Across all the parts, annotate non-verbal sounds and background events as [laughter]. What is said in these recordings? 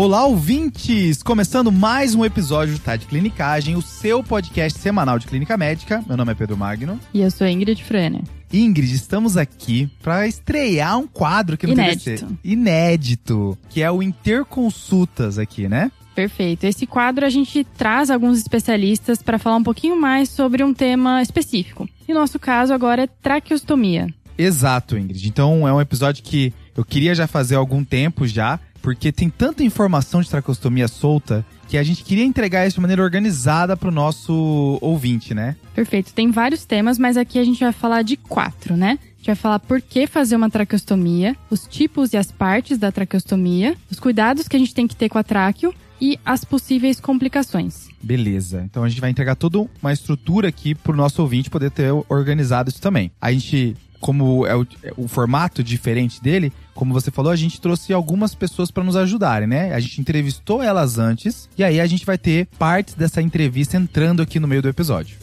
Olá, ouvintes! Começando mais um episódio do Tá de Clinicagem, o seu podcast semanal de clínica médica. Meu nome é Pedro Magno. E eu sou Ingrid Frenner. Ingrid, estamos aqui para estrear um quadro que não Inédito. TVC. Inédito, que é o Interconsultas aqui, né? Perfeito. Esse quadro a gente traz alguns especialistas para falar um pouquinho mais sobre um tema específico. E nosso caso agora é traqueostomia. Exato, Ingrid. Então é um episódio que eu queria já fazer há algum tempo já, porque tem tanta informação de tracostomia solta que a gente queria entregar isso de maneira organizada para o nosso ouvinte, né? Perfeito. Tem vários temas, mas aqui a gente vai falar de quatro, né? A gente vai falar por que fazer uma traqueostomia, os tipos e as partes da traqueostomia, os cuidados que a gente tem que ter com a tráqueo e as possíveis complicações. Beleza. Então a gente vai entregar toda uma estrutura aqui para o nosso ouvinte poder ter organizado isso também. A gente como é o, é o, formato diferente dele, como você falou, a gente trouxe algumas pessoas para nos ajudarem, né? A gente entrevistou elas antes e aí a gente vai ter partes dessa entrevista entrando aqui no meio do episódio.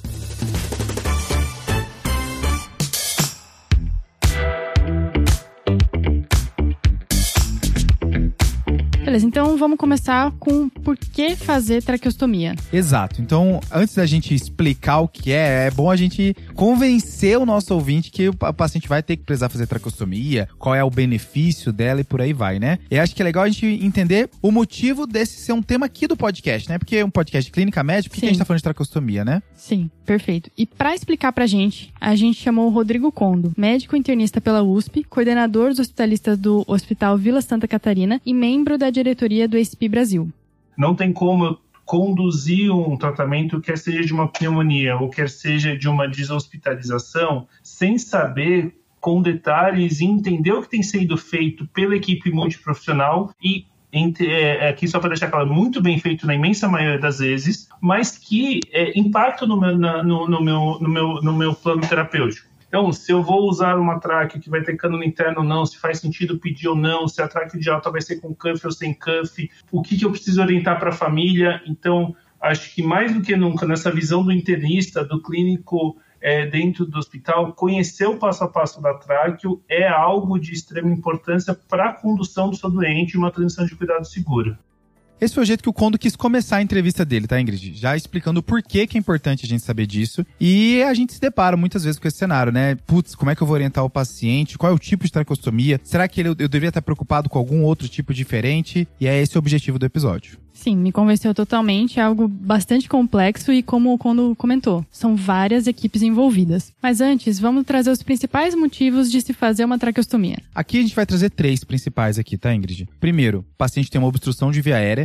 Beleza, então vamos começar com por que fazer traqueostomia. Exato. Então, antes da gente explicar o que é, é bom a gente convencer o nosso ouvinte que o paciente vai ter que precisar fazer traqueostomia, qual é o benefício dela e por aí vai, né? E acho que é legal a gente entender o motivo desse ser um tema aqui do podcast, né? Porque é um podcast de clínica médica, por que a gente tá falando de traqueostomia, né? Sim, perfeito. E para explicar pra gente, a gente chamou o Rodrigo Condo, médico internista pela USP, coordenador dos hospitalistas do Hospital Vila Santa Catarina e membro da direção diretoria do ESP Brasil. Não tem como eu conduzir um tratamento, quer seja de uma pneumonia ou quer seja de uma deshospitalização, sem saber com detalhes e entender o que tem sido feito pela equipe multiprofissional e é, é, aqui só para deixar claro, muito bem feito na imensa maioria das vezes, mas que é, impacta no meu, na, no, no, meu, no, meu, no meu plano terapêutico. Então, se eu vou usar uma track que vai ter cano interno ou não, se faz sentido pedir ou não, se a track de alta vai ser com cuff ou sem cuff, o que, que eu preciso orientar para a família. Então, acho que mais do que nunca, nessa visão do internista, do clínico é, dentro do hospital, conhecer o passo a passo da tráqueo é algo de extrema importância para a condução do seu doente e uma transição de cuidado segura. Esse foi o jeito que o Kondo quis começar a entrevista dele, tá, Ingrid? Já explicando por que, que é importante a gente saber disso. E a gente se depara muitas vezes com esse cenário, né? Putz, como é que eu vou orientar o paciente? Qual é o tipo de tracostomia? Será que eu deveria estar preocupado com algum outro tipo diferente? E é esse o objetivo do episódio. Sim, me convenceu totalmente. É algo bastante complexo e, como o Kondo comentou, são várias equipes envolvidas. Mas antes, vamos trazer os principais motivos de se fazer uma traqueostomia. Aqui a gente vai trazer três principais aqui, tá, Ingrid? Primeiro, o paciente tem uma obstrução de via aérea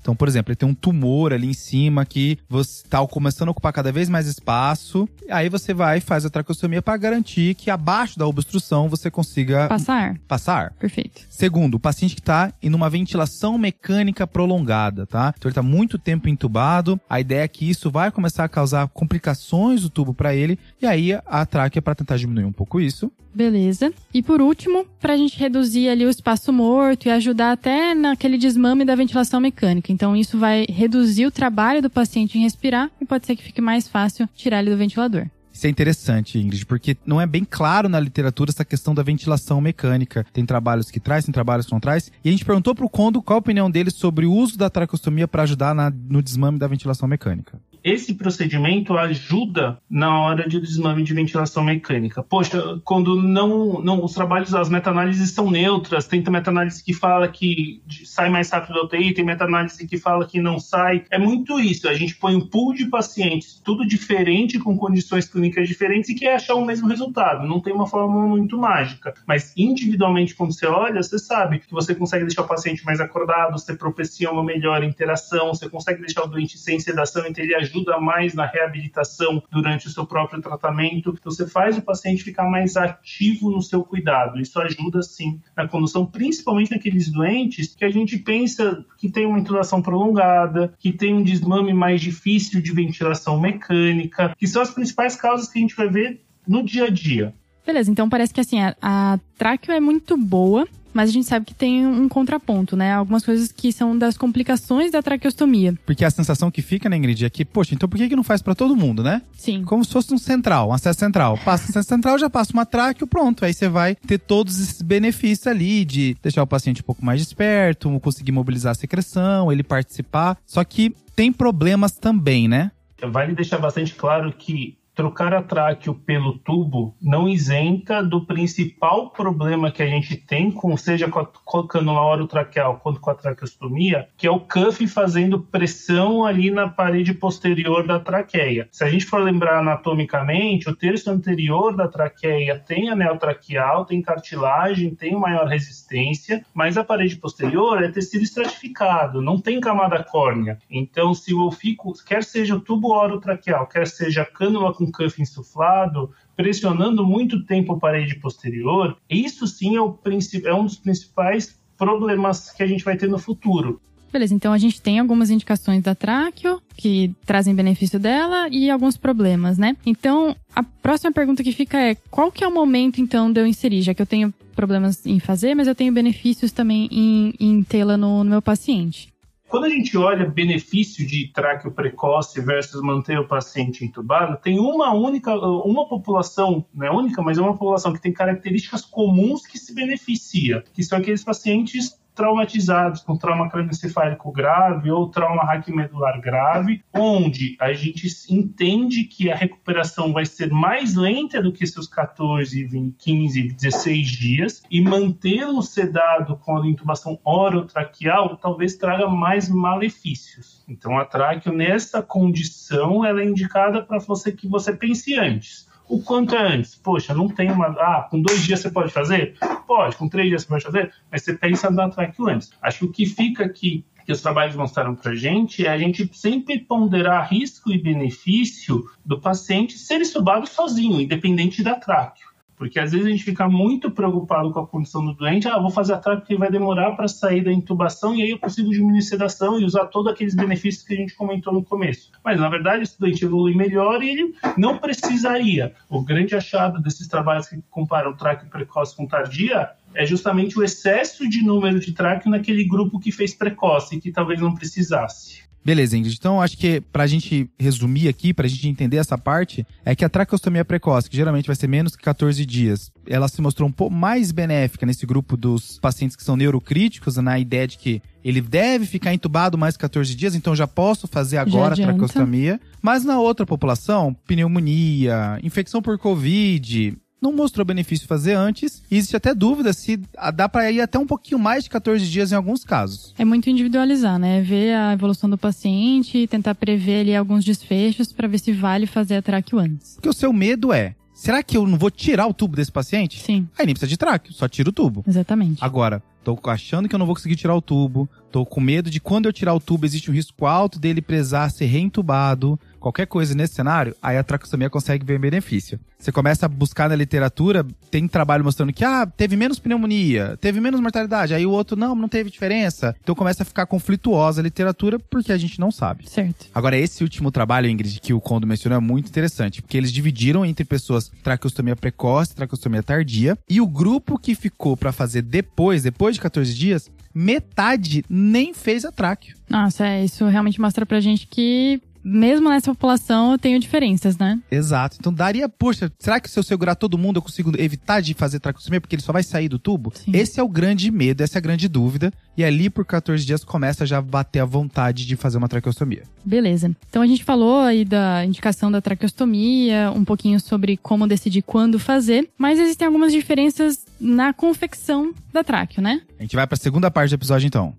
Então, por exemplo, ele tem um tumor ali em cima que você tá começando a ocupar cada vez mais espaço. Aí você vai e faz a traqueostomia para garantir que abaixo da obstrução você consiga passar. Passar. Perfeito. Segundo, o paciente que tá em uma ventilação mecânica prolongada, tá? Então ele tá muito tempo entubado. A ideia é que isso vai começar a causar complicações do tubo para ele e aí a tráquea é para tentar diminuir um pouco isso. Beleza. E por último, para a gente reduzir ali o espaço morto e ajudar até naquele desmame da ventilação mecânica. Então isso vai reduzir o trabalho do paciente em respirar e pode ser que fique mais fácil tirar ele do ventilador. Isso é interessante, Ingrid, porque não é bem claro na literatura essa questão da ventilação mecânica. Tem trabalhos que traz, tem trabalhos que não traz. E a gente perguntou para o Kondo qual a opinião dele sobre o uso da tracostomia para ajudar na, no desmame da ventilação mecânica esse procedimento ajuda na hora de desmame de ventilação mecânica. Poxa, quando não, não os trabalhos, as meta-análises são neutras, tem meta-análise que fala que sai mais rápido da UTI, tem meta-análise que fala que não sai. É muito isso. A gente põe um pool de pacientes, tudo diferente, com condições clínicas diferentes e quer achar o mesmo resultado. Não tem uma fórmula muito mágica, mas individualmente, quando você olha, você sabe que você consegue deixar o paciente mais acordado, você propicia uma melhor interação, você consegue deixar o doente sem sedação, então ele ajuda mais na reabilitação durante o seu próprio tratamento. Então, você faz o paciente ficar mais ativo no seu cuidado. Isso ajuda, sim, na condução, principalmente naqueles doentes que a gente pensa que tem uma intubação prolongada, que tem um desmame mais difícil de ventilação mecânica, que são as principais causas que a gente vai ver no dia a dia. Beleza, então parece que assim, a, a tráqueo é muito boa, mas a gente sabe que tem um contraponto, né? Algumas coisas que são das complicações da traqueostomia. Porque é a sensação que fica, né, Ingrid, é que, poxa, então por que, que não faz para todo mundo, né? Sim. Como se fosse um central, um acesso central. Passa acesso central, já passa uma tráqueo, pronto. Aí você vai ter todos esses benefícios ali de deixar o paciente um pouco mais desperto, conseguir mobilizar a secreção, ele participar. Só que tem problemas também, né? Vale deixar bastante claro que trocar a tráqueo pelo tubo não isenta do principal problema que a gente tem, com, seja com a, com a cânula orotraqueal quanto com a traqueostomia, que é o cuff fazendo pressão ali na parede posterior da traqueia. Se a gente for lembrar anatomicamente, o terço anterior da traqueia tem anel traqueal, tem cartilagem, tem maior resistência, mas a parede posterior é tecido estratificado, não tem camada córnea. Então, se eu fico, quer seja o tubo orotraqueal, quer seja a cânula com cuff insuflado, pressionando muito tempo a parede posterior, isso sim é, o é um dos principais problemas que a gente vai ter no futuro. Beleza, então a gente tem algumas indicações da tráqueo que trazem benefício dela e alguns problemas, né? Então, a próxima pergunta que fica é: qual que é o momento então de eu inserir, já que eu tenho problemas em fazer, mas eu tenho benefícios também em, em tê-la no, no meu paciente? Quando a gente olha benefício de tráqueo precoce versus manter o paciente entubado, tem uma única, uma população, não é única, mas é uma população que tem características comuns que se beneficia, que são aqueles pacientes traumatizados com trauma craniocefálico grave ou trauma raquimedular grave, onde a gente entende que a recuperação vai ser mais lenta do que seus 14, 20, 15, 16 dias e mantê-lo sedado com a intubação orotraqueal talvez traga mais malefícios. Então a tráqueo nessa condição ela é indicada para você que você pense antes o quanto é antes. Poxa, não tem uma. Ah, com dois dias você pode fazer? Pode, com três dias você pode fazer, mas você pensa no track antes. Acho que o que fica aqui, que os trabalhos mostraram para gente, é a gente sempre ponderar risco e benefício do paciente ser estubado sozinho, independente da tráqueo. Porque às vezes a gente fica muito preocupado com a condição do doente, ah, vou fazer a TAP porque vai demorar para sair da intubação e aí eu consigo diminuir a sedação e usar todos aqueles benefícios que a gente comentou no começo. Mas na verdade, esse doente evolui melhor e ele não precisaria. O grande achado desses trabalhos que comparam traque precoce com tardia é justamente o excesso de número de traque naquele grupo que fez precoce, e que talvez não precisasse. Beleza, Ingrid. Então, acho que pra gente resumir aqui, pra gente entender essa parte, é que a traqueostomia precoce, que geralmente vai ser menos que 14 dias, ela se mostrou um pouco mais benéfica nesse grupo dos pacientes que são neurocríticos, na ideia de que ele deve ficar entubado mais 14 dias, então já posso fazer agora a traqueostomia. Mas na outra população, pneumonia, infecção por Covid, não mostrou benefício fazer antes. E existe até dúvida se dá para ir até um pouquinho mais de 14 dias em alguns casos. É muito individualizar, né? Ver a evolução do paciente, tentar prever ali alguns desfechos para ver se vale fazer a traqueo antes. Porque o seu medo é, será que eu não vou tirar o tubo desse paciente? Sim. Aí nem precisa de traque, só tira o tubo. Exatamente. Agora, tô achando que eu não vou conseguir tirar o tubo, tô com medo de quando eu tirar o tubo existe um risco alto dele presar ser reentubado qualquer coisa nesse cenário, aí a traqueostomia consegue ver benefício. Você começa a buscar na literatura, tem trabalho mostrando que, ah, teve menos pneumonia, teve menos mortalidade, aí o outro, não, não teve diferença. Então começa a ficar conflituosa a literatura porque a gente não sabe. Certo. Agora, esse último trabalho, Ingrid, que o Kondo mencionou, é muito interessante, porque eles dividiram entre pessoas traqueostomia precoce, traqueostomia tardia, e o grupo que ficou para fazer depois, depois de 14 dias, metade nem fez a traqueo. Nossa, é, isso realmente mostra pra gente que mesmo nessa população eu tenho diferenças, né? Exato. Então daria, poxa, será que se eu segurar todo mundo eu consigo evitar de fazer traqueostomia porque ele só vai sair do tubo? Sim. Esse é o grande medo, essa é a grande dúvida. E ali por 14 dias começa já a bater a vontade de fazer uma traqueostomia. Beleza. Então a gente falou aí da indicação da traqueostomia, um pouquinho sobre como decidir quando fazer, mas existem algumas diferenças na confecção da tráqueo, né? A gente vai para a segunda parte do episódio então.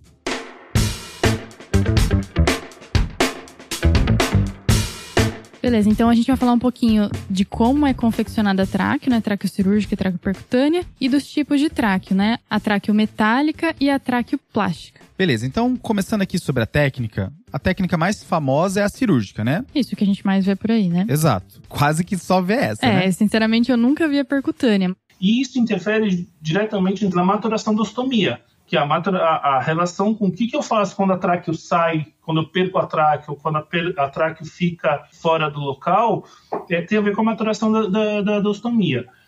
Música Beleza, então a gente vai falar um pouquinho de como é confeccionada a tráqueo, né? Tráqueo cirúrgica e tráqueo percutânea, e dos tipos de tráqueo, né? A tráqueo metálica e a tráqueo plástica. Beleza, então começando aqui sobre a técnica, a técnica mais famosa é a cirúrgica, né? Isso que a gente mais vê por aí, né? Exato. Quase que só vê essa. É, né? sinceramente eu nunca vi a percutânea. E isso interfere diretamente na maturação da ostomia que a, a, relação com o que, que eu faço quando a tráqueo sai, quando eu perco a tráqueo, quando a, a tráqueo fica fora do local, é, tem a ver com a maturação da, da, da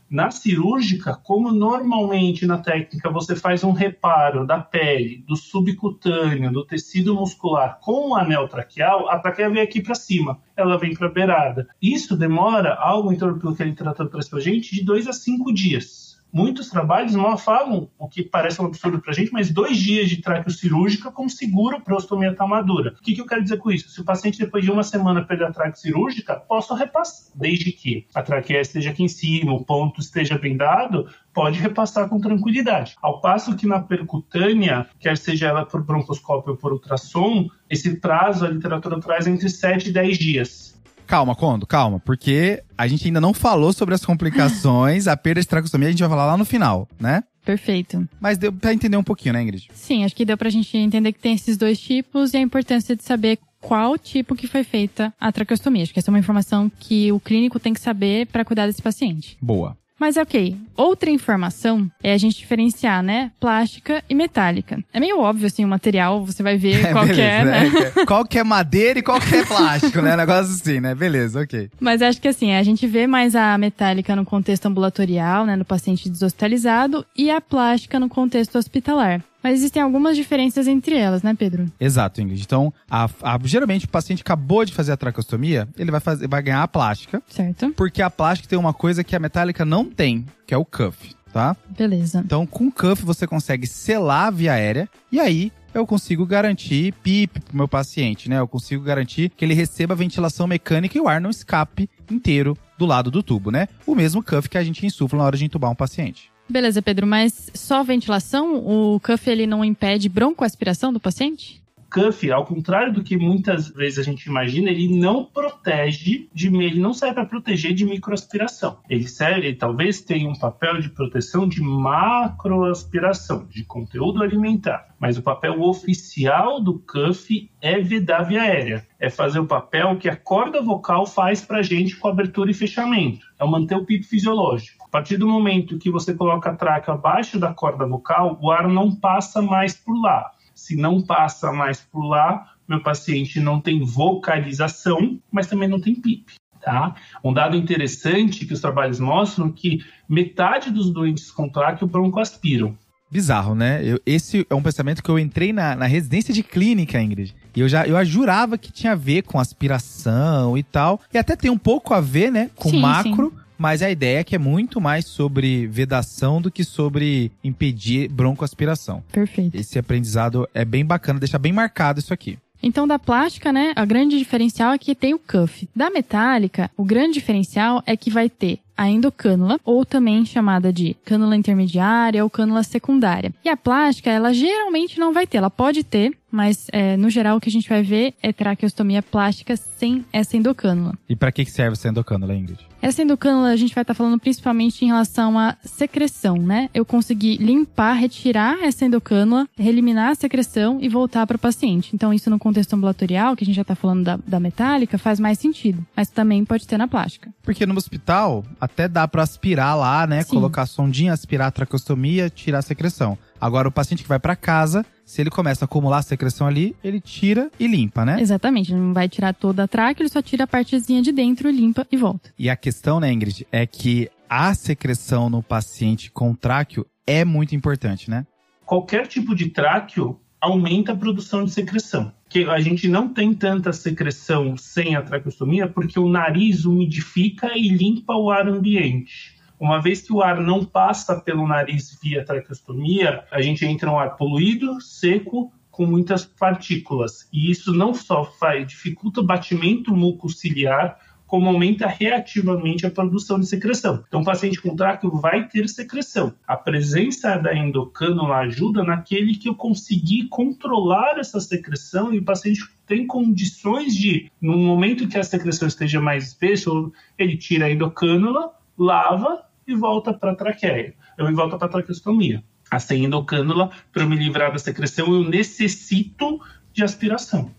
Na cirúrgica, como normalmente na técnica você faz um reparo da pele, do subcutâneo, do tecido muscular com o anel traqueal, a traqueia vem aqui para cima, ela vem para a beirada. Isso demora algo em torno, do que a literatura traz para a gente, de dois a cinco dias muitos trabalhos não falam o que parece um absurdo para a gente, mas dois dias de tráqueo cirúrgica configura prostomia tamadura. O que, que, eu quero dizer com isso? Se o paciente depois de uma semana perder a tráqueo cirúrgica, posso repassar, desde que a traqueia esteja aqui em cima, o ponto esteja blindado, pode repassar com tranquilidade. Ao passo que na percutânea, quer seja ela por broncoscópio ou por ultrassom, esse prazo a literatura traz entre 7 e 10 dias. Calma, quando? calma, porque a gente ainda não falou sobre as complicações, a perda de tracostomia a gente vai falar lá no final, né? Perfeito. Mas deu pra entender um pouquinho, né, Ingrid? Sim, acho que deu pra gente entender que tem esses dois tipos e a importância de saber qual tipo que foi feita a traqueostomia. Acho que essa é uma informação que o clínico tem que saber para cuidar desse paciente. Boa. Mas ok, outra informação é a gente diferenciar, né? Plástica e metálica. É meio óbvio, assim, o material, você vai ver [laughs] é, qual que é, né? né? qual que é madeira e qual que é plástico, né? Negócio assim, né? Beleza, ok. Mas acho que assim, a gente vê mais a metálica no contexto ambulatorial, né? No paciente deshospitalizado, e a plástica no contexto hospitalar. Mas existem algumas diferenças entre elas, né, Pedro? Exato, Ingrid. Então, a, a, geralmente o paciente acabou de fazer a tracostomia, ele vai, fazer, vai ganhar a plástica. Certo. Porque a plástica tem uma coisa que a metálica não tem, que é o cuff, tá? Beleza. Então, com o cuff você consegue selar a via aérea e aí eu consigo garantir PIP pro meu paciente, né? Eu consigo garantir que ele receba ventilação mecânica e o ar não escape inteiro do lado do tubo, né? O mesmo cuff que a gente insufla na hora de entubar um paciente. Beleza, Pedro, mas só ventilação? O cuff ele não impede broncoaspiração do paciente? cuff, ao contrário do que muitas vezes a gente imagina, ele não protege de ele não serve para proteger de microaspiração. Ele serve, ele talvez tenha um papel de proteção de macroaspiração, de conteúdo alimentar. Mas o papel oficial do cuff é vedar via aérea. É fazer o papel que a corda vocal faz para a gente com abertura e fechamento. É manter o pico fisiológico partir do momento que você coloca a traque abaixo da corda vocal, o ar não passa mais por lá. Se não passa mais por lá, meu paciente não tem vocalização, mas também não tem PIP. Tá? Um dado interessante que os trabalhos mostram é que metade dos doentes com traque o bronco aspiram. Bizarro, né? Eu, esse é um pensamento que eu entrei na, na, residência de clínica, Ingrid. E eu já eu jurava que tinha a ver com aspiração e tal. E até tem um pouco a ver, né? Com sim, macro. Sim mas a ideia é que é muito mais sobre vedação do que sobre impedir broncoaspiração. Perfeito. Esse aprendizado é bem bacana, deixa bem marcado isso aqui. Então, da plástica, né, a grande diferencial é que tem o cuff. Da metálica, o grande diferencial é que vai ter a endocânula, ou também chamada de cânula intermediária ou cânula secundária. E a plástica, ela geralmente não vai ter, ela pode ter, mas é, no geral o que a gente vai ver é traqueostomia plástica sem essa endocânula. E para que serve essa endocânula, Ingrid? Essa endocânula a gente vai estar tá falando principalmente em relação à secreção, né? Eu consegui limpar, retirar essa endocânula, eliminar a secreção e voltar para o paciente. Então isso no contexto ambulatorial, que a gente já está falando da, da metálica, faz mais sentido, mas também pode ter na plástica. Porque no hospital, até dá para aspirar lá, né? Sim. Colocar a sondinha, aspirar a tracostomia, tirar a secreção. Agora, o paciente que vai para casa, se ele começa a acumular a secreção ali, ele tira e limpa, né? Exatamente. Ele não vai tirar toda a tráquea, ele só tira a partezinha de dentro, limpa e volta. E a questão, né, Ingrid, é que a secreção no paciente com tráqueo é muito importante, né? Qualquer tipo de tráqueo aumenta a produção de secreção que a gente não tem tanta secreção sem a traqueostomia, porque o nariz umidifica e limpa o ar ambiente. Uma vez que o ar não passa pelo nariz via traqueostomia, a gente entra um ar poluído, seco, com muitas partículas. E isso não só faz, dificulta o batimento mucociliar, como aumenta reativamente a produção de secreção. Então, o paciente com tráqueo vai ter secreção. A presença da endocânula ajuda naquele que eu consegui controlar essa secreção e o paciente tem condições de, no momento que a secreção esteja mais espessa, ele tira a endocânula, lava e volta para a traqueia. Eu volta para a traqueostomia. Assim, endocânula, para me livrar da secreção, eu necessito de aspiração.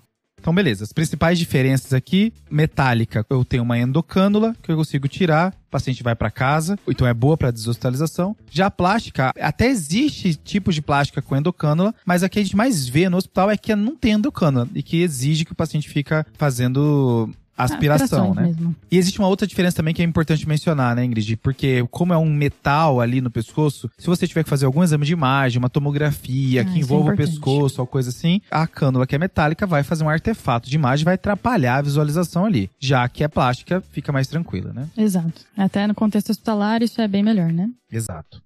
Então, beleza. As principais diferenças aqui: metálica, eu tenho uma endocânula que eu consigo tirar, o paciente vai para casa, então é boa para desostalização. Já a plástica, até existe tipos de plástica com endocânula, mas a que a gente mais vê no hospital é que não tem endocânula e que exige que o paciente fica fazendo aspiração, né? Mesmo. E existe uma outra diferença também que é importante mencionar, né, Ingrid? Porque como é um metal ali no pescoço, se você tiver que fazer algum exame de imagem, uma tomografia ah, que é envolva é o pescoço ou coisa assim, a cânula que é metálica vai fazer um artefato de imagem, vai atrapalhar a visualização ali. Já que é plástica, fica mais tranquila, né? Exato. Até no contexto hospitalar isso é bem melhor, né? Exato.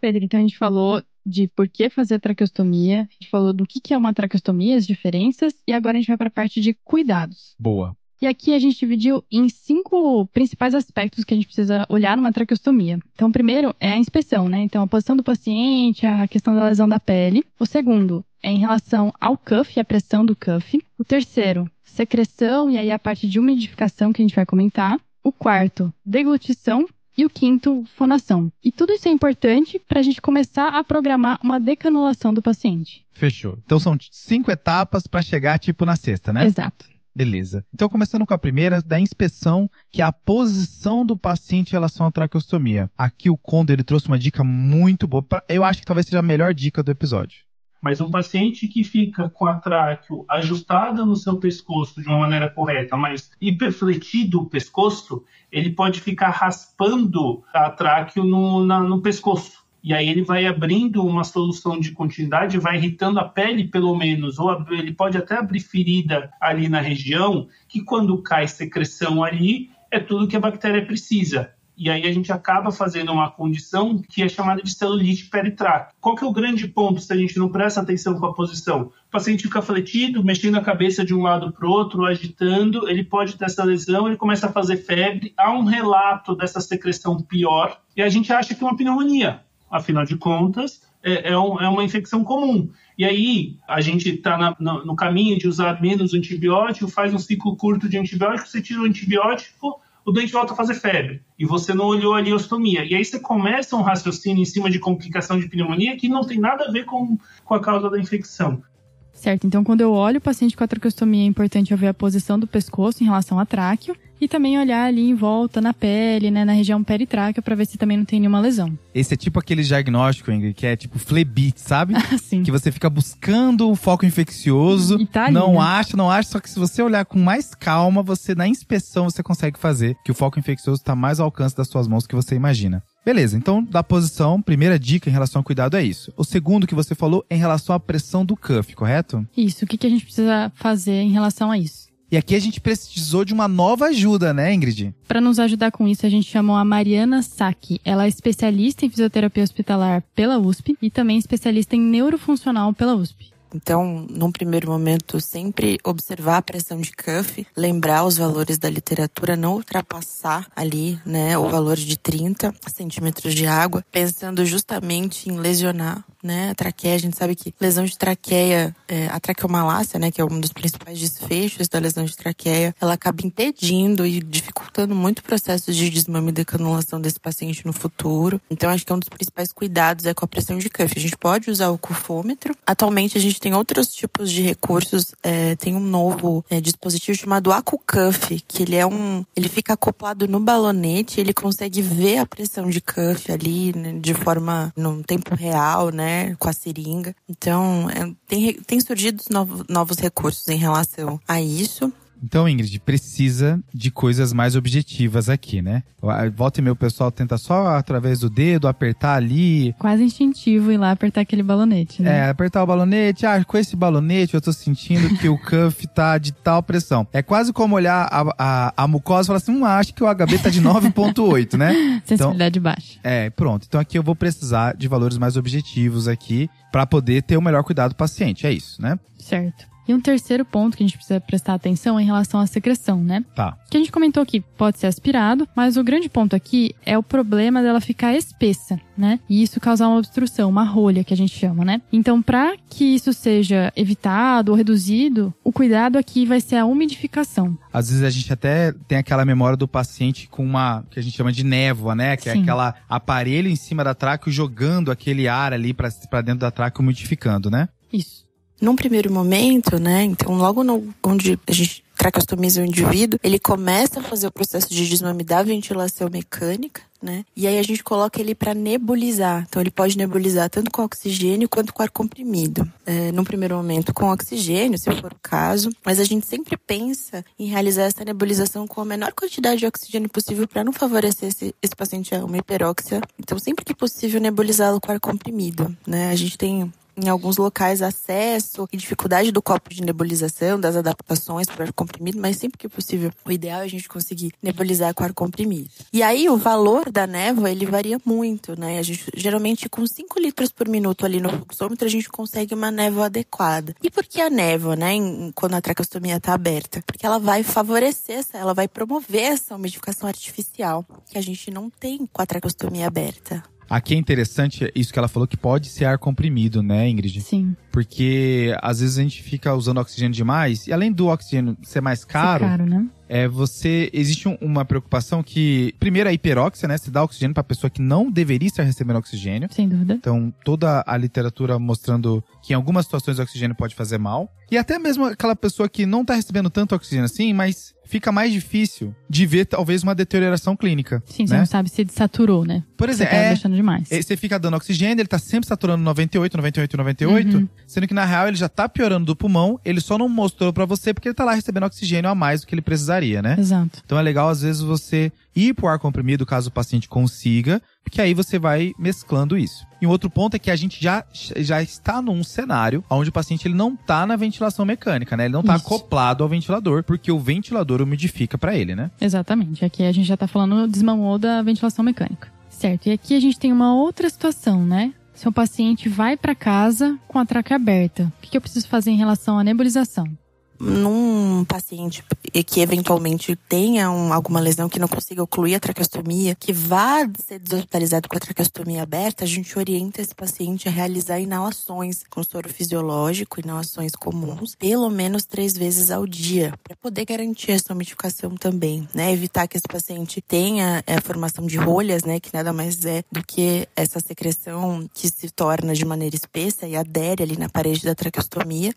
Pedro, então a gente falou de por que fazer traqueostomia, a gente falou do que, que é uma traqueostomia, as diferenças, e agora a gente vai para a parte de cuidados. Boa. E aqui a gente dividiu em cinco principais aspectos que a gente precisa olhar numa traqueostomia. Então, o primeiro é a inspeção, né? Então, a posição do paciente, a questão da lesão da pele. O segundo é em relação ao cuff, a pressão do cuff. O terceiro, secreção e aí a parte de umidificação que a gente vai comentar. O quarto, deglutição, e o quinto, fonação. E tudo isso é importante para a gente começar a programar uma decanulação do paciente. Fechou. Então são cinco etapas para chegar tipo na sexta, né? Exato. Beleza. Então, começando com a primeira, da inspeção, que é a posição do paciente em relação à traqueostomia. Aqui o Conde ele trouxe uma dica muito boa. Pra... eu acho que talvez seja a melhor dica do episódio. Mas um paciente que fica com a tráqueo ajustada no seu pescoço de uma maneira correta, mas hiperfletido o pescoço, ele pode ficar raspando a tráqueo no, na, no pescoço. E aí ele vai abrindo uma solução de continuidade, vai irritando a pele pelo menos, ou ele pode até abrir ferida ali na região, que quando cai secreção ali, é tudo que a bactéria precisa. E aí a gente acaba fazendo uma condição que é chamada de celulite peritraque. Qual que é o grande ponto se a gente não presta atenção com a posição? O paciente fica fletido, mexendo a cabeça de um lado para o outro, agitando, ele pode ter essa lesão, ele começa a fazer febre, há um relato dessa secreção pior, e a gente acha que é uma pneumonia. Afinal de contas, é, é, um, é uma infecção comum. E aí, a gente está no, no caminho de usar menos antibiótico, faz um ciclo curto de antibiótico, você tira o antibiótico, o doente volta a fazer febre e você não olhou a liostomia. E aí você começa um raciocínio em cima de complicação de pneumonia que não tem nada a ver com, com a causa da infecção. Certo, então quando eu olho o paciente com a traqueostomia, é importante eu ver a posição do pescoço em relação à tráqueo e também olhar ali em volta, na pele, né, na região peritráquea, para ver se também não tem nenhuma lesão. Esse é tipo aquele diagnóstico, Ingrid, que é tipo flebite, sabe? Assim. [laughs] sim. Que você fica buscando o foco infeccioso, tá ali, não né? acha, não acha, só que se você olhar com mais calma, você na inspeção você consegue fazer que o foco infeccioso está mais ao alcance das suas mãos que você imagina. Beleza, então da posição, primeira dica em relação ao cuidado é isso. O segundo que você falou é em relação à pressão do cuff, correto? Isso, o que, que a gente precisa fazer em relação a isso? E aqui a gente precisou de uma nova ajuda, né, Ingrid? Para nos ajudar com isso, a gente chamou a Mariana Saki. Ela é especialista em fisioterapia hospitalar pela USP e também especialista em neurofuncional pela USP. Então, num primeiro momento, sempre observar a pressão de cuff, lembrar os valores da literatura, não ultrapassar ali, né, o valor de 30 centímetros de água, pensando justamente em lesionar né? A traqueia, a gente sabe que lesão de traqueia, é, a traqueomalácia, né? Que é um dos principais desfechos da lesão de traqueia, ela acaba impedindo e dificultando muito o processo de desmame e decanulação desse paciente no futuro. Então, acho que é um dos principais cuidados é com a pressão de cuff. A gente pode usar o cufômetro. Atualmente, a gente tem outros tipos de recursos. É, tem um novo é, dispositivo chamado AcuCuff, que ele é um... Ele fica acoplado no balonete, ele consegue ver a pressão de cuff ali, né, de forma... num tempo real, né? né, com a seringa. Então, é, tem, tem surgido novos, novos recursos em relação a isso. Então, Ingrid, precisa de coisas mais objetivas aqui, né? Volta e meu pessoal tenta só através do dedo apertar ali. Quase instintivo ir lá apertar aquele balonete, né? É, apertar o balonete. Ah, com esse balonete eu tô sentindo que o [laughs] cuff tá de tal pressão. É quase como olhar a, a, a mucosa e falar assim: hum, acho que o HB tá de 9,8, né? [laughs] Sensibilidade então, baixa. É, pronto. Então aqui eu vou precisar de valores mais objetivos aqui para poder ter o melhor cuidado do paciente. É isso, né? Certo. E um terceiro ponto que a gente precisa prestar atenção é em relação à secreção, né? Tá. Que a gente comentou que pode ser aspirado, mas o grande ponto aqui é o problema dela ficar espessa, né? E isso causar uma obstrução, uma rolha que a gente chama, né? Então, para que isso seja evitado ou reduzido, o cuidado aqui vai ser a umidificação. Às vezes a gente até tem aquela memória do paciente com uma que a gente chama de névoa, né? Que é Sim. é aquela aparelho em cima da tráqueo jogando aquele ar ali para dentro da tráqueo umidificando, né? Isso. Num primeiro momento, né? Então, logo no, onde a gente traqueostomiza o indivíduo, ele começa a fazer o processo de desmame da ventilação mecânica, né? E aí a gente coloca ele para nebulizar. Então ele pode nebulizar tanto com oxigênio quanto com ar comprimido. É, num primeiro momento com oxigênio, se for o caso, mas a gente sempre pensa em realizar essa nebulização com a menor quantidade de oxigênio possível para não favorecer esse, esse paciente a uma hiperóxia. Então sempre que possível nebulizá-lo com ar comprimido, né? A gente tem em alguns locais acesso e dificuldade do copo de nebulização, das adaptações para ar comprimido, mas sempre que possível, o ideal é a gente conseguir nebulizar com ar comprimido. E aí o valor da névoa, ele varia muito, né? A gente geralmente com 5 litros por minuto ali no fluxômetro, a gente consegue uma névoa adequada. E por que a névoa, né, em, quando a traqueostomia está aberta? Porque ela vai favorecer, ela vai promover essa umidificação artificial que a gente não tem com a traqueostomia aberta. Aqui é interessante isso que ela falou, que pode ser ar comprimido, né, Ingrid? Sim. Porque às vezes a gente fica usando oxigênio demais, e além do oxigênio ser mais caro. Ser caro né? É, você. Existe um, uma preocupação que. Primeiro, a hiperóxia, né? Se dá oxigênio pra pessoa que não deveria estar recebendo oxigênio. Sem dúvida. Então, toda a literatura mostrando que em algumas situações o oxigênio pode fazer mal. E até mesmo aquela pessoa que não tá recebendo tanto oxigênio assim, mas fica mais difícil de ver talvez uma deterioração clínica. Sim, né? você não sabe se desaturou, né? Por exemplo, você tá é, demais. É, você fica dando oxigênio, ele tá sempre saturando 98, 98, 98. Uhum. Sendo que, na real, ele já tá piorando do pulmão, ele só não mostrou para você porque ele tá lá recebendo oxigênio a mais do que ele precisaria, né? Exato. Então é legal, às vezes, você ir pro ar comprimido, caso o paciente consiga, porque aí você vai mesclando isso. E um outro ponto é que a gente já, já está num cenário onde o paciente ele não está na ventilação mecânica, né? Ele não está acoplado ao ventilador, porque o ventilador umidifica para ele, né? Exatamente. Aqui a gente já está falando, desmamou da ventilação mecânica. Certo, e aqui a gente tem uma outra situação, né? Se um paciente vai para casa com a traque aberta. O que eu preciso fazer em relação à nebulização? num paciente que eventualmente tenha um, alguma lesão que não consiga ocluir a traqueostomia, que vá ser deshospitalizado com a traqueostomia aberta, a gente orienta esse paciente a realizar inalações com soro fisiológico, inalações comuns, pelo menos três vezes ao dia, para poder garantir essa modificação também, né? Evitar que esse paciente tenha a é, formação de rolhas, né? Que nada mais é do que essa secreção que se torna de maneira espessa e adere ali na parede da traqueostomia.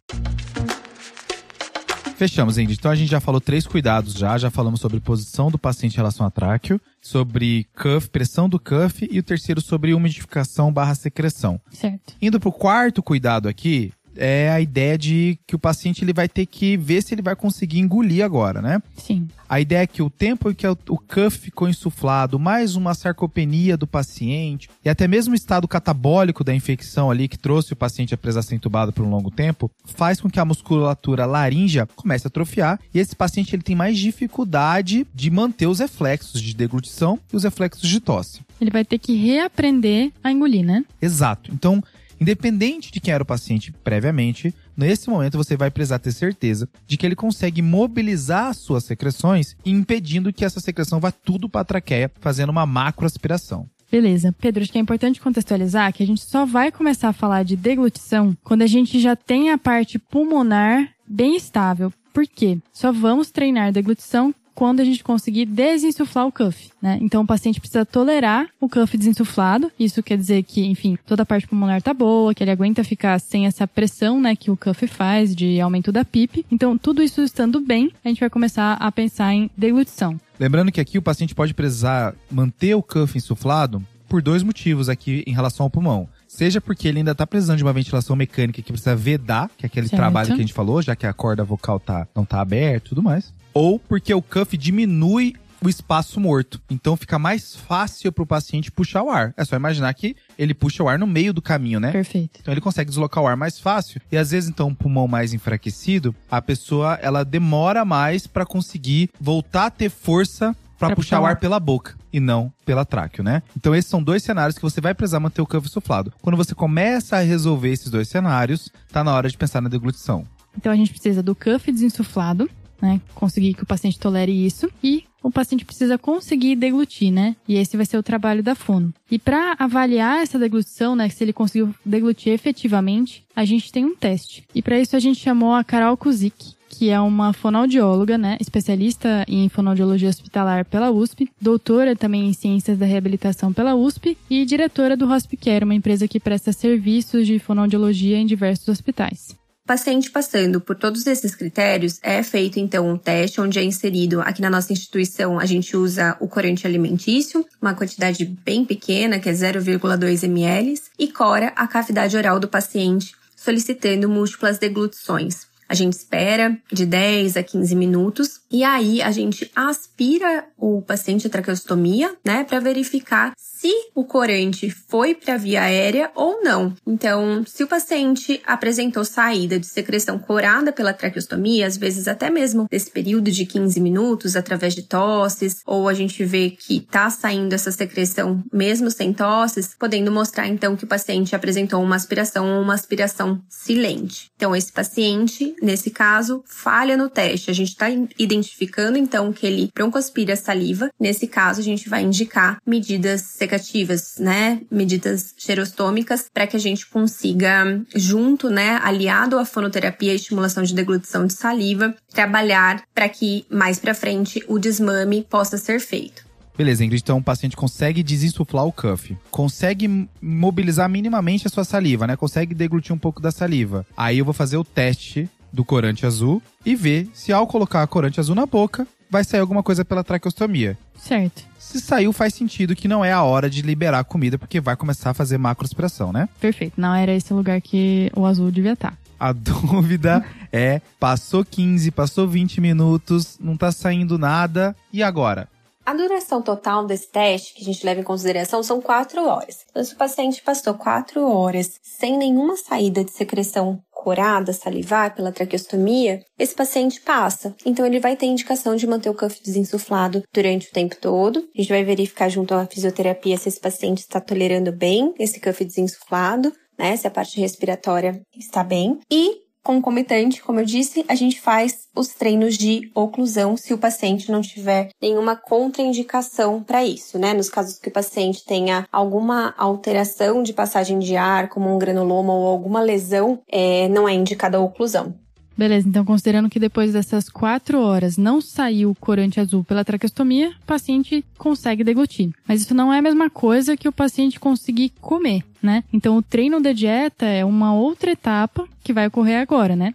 Fechamos, Ingrid. Então a gente já falou três cuidados já, já falamos sobre posição do paciente em relação a tráqueo, sobre cuff, pressão do cuff e o terceiro sobre umidificação barra secreção. Certo. Indo pro quarto cuidado aqui, é a ideia de que o paciente ele vai ter que ver se ele vai conseguir engolir agora, né? Sim. A ideia é que o tempo em que o cuff ficou insuflado, mais uma sarcopenia do paciente, e até mesmo o estado catabólico da infecção ali que trouxe o paciente a presença entubado por um longo tempo, faz com que a musculatura laríngea comece a atrofiar e esse paciente ele tem mais dificuldade de manter os reflexos de deglutição e os reflexos de tosse. Ele vai ter que reaprender a engolir, né? Exato. Então, Independente de quem era o paciente previamente, nesse momento você vai precisar ter certeza de que ele consegue mobilizar as suas secreções, impedindo que essa secreção vá tudo para a traqueia, fazendo uma macroaspiração. Beleza. Pedro, acho que é importante contextualizar que a gente só vai começar a falar de deglutição quando a gente já tem a parte pulmonar bem estável. Por quê? Só vamos treinar deglutição quando a gente conseguir desinsuflar o cuff, né? Então o paciente precisa tolerar o cuff desinsuflado. Isso quer dizer que, enfim, toda a parte pulmonar tá boa, que ele aguenta ficar sem essa pressão, né, que o cuff faz de aumento da PIP. Então, tudo isso estando bem, a gente vai começar a pensar em deglutição. Lembrando que aqui o paciente pode precisar manter o cuff insuflado por dois motivos aqui em relação ao pulmão. Seja porque ele ainda está precisando de uma ventilação mecânica que precisa vedar, que é aquele certo. trabalho que a gente falou, já que a corda vocal tá, não tá aberta e tudo mais ou porque o cuff diminui o espaço morto. Então fica mais fácil para o paciente puxar o ar. É só imaginar que ele puxa o ar no meio do caminho, né? Perfeito. Então ele consegue deslocar o ar mais fácil e às vezes então um pulmão mais enfraquecido, a pessoa ela demora mais para conseguir voltar a ter força para puxar, puxar o ar pela boca e não pela tráqueo, né? Então esses são dois cenários que você vai precisar manter o cuff suflado. Quando você começa a resolver esses dois cenários, tá na hora de pensar na deglutição. Então a gente precisa do cuff desinsuflado, né? Conseguir que o paciente tolere isso. E o paciente precisa conseguir deglutir, né? E esse vai ser o trabalho da fono. E para avaliar essa deglutição, né, se ele conseguiu deglutir efetivamente, a gente tem um teste. E para isso a gente chamou a Carol Kuzik, que é uma fonoaudióloga, né, especialista em fonoaudiologia hospitalar pela USP, doutora também em ciências da reabilitação pela USP e diretora do Hospicare, uma empresa que presta serviços de fonoaudiologia em diversos hospitais paciente passando por todos esses critérios, é feito então um teste onde é inserido, aqui na nossa instituição a gente usa o corante alimentício, uma quantidade bem pequena, que é 0,2 ml, e cora a cavidade oral do paciente, solicitando múltiplas deglutições. A gente espera de 10 a 15 minutos e aí a gente aspira o paciente a traqueostomia, né, para verificar se o corante foi para a via aérea ou não. Então, se o paciente apresentou saída de secreção corada pela traqueostomia, às vezes até mesmo nesse período de 15 minutos, através de tosses, ou a gente vê que está saindo essa secreção mesmo sem tosses, podendo mostrar então que o paciente apresentou uma aspiração ou uma aspiração silente. Então, esse paciente, nesse caso, falha no teste. A gente está identificando então que ele broncospira saliva. Nesse caso, a gente vai indicar medidas secretórias negativas, né? Medidas xerostômicas, para que a gente consiga, junto, né, aliado à fonoterapia e estimulação de deglutição de saliva, trabalhar para que mais para frente o desmame possa ser feito. Beleza, Ingrid, então o paciente consegue desinsuflar o cuff, consegue mobilizar minimamente a sua saliva, né? Consegue deglutir um pouco da saliva. Aí eu vou fazer o teste do corante azul e ver se ao colocar corante azul na boca, vai sair alguma coisa pela traqueostomia. Certo. Se saiu, faz sentido que não é a hora de liberar a comida, porque vai começar a fazer macroexpiração, né? Perfeito. Não era esse lugar que o azul devia estar. Tá. A [laughs] dúvida é: passou 15, passou 20 minutos, não tá saindo nada, e agora? A duração total desse teste, que a gente leva em consideração, são 4 horas. Então, se o paciente passou 4 horas sem nenhuma saída de secreção corada salivar pela traqueostomia, esse paciente passa. Então ele vai ter indicação de manter o cuff desinsuflado durante o tempo todo. A gente vai verificar junto à fisioterapia se esse paciente está tolerando bem esse cuff desinsuflado, né? Se a parte respiratória está bem. E concomitante, como eu disse, a gente faz os treinos de oclusão se o paciente não tiver nenhuma contraindicação para isso, né? Nos casos que o paciente tenha alguma alteração de passagem de ar, como um granuloma ou alguma lesão, é, não é indicada a oclusão. Beleza, então considerando que depois dessas quatro horas não saiu o corante azul pela traqueostomia, o paciente consegue deglutir. Mas isso não é a mesma coisa que o paciente conseguir comer, né? Então o treino da dieta é uma outra etapa que vai ocorrer agora, né?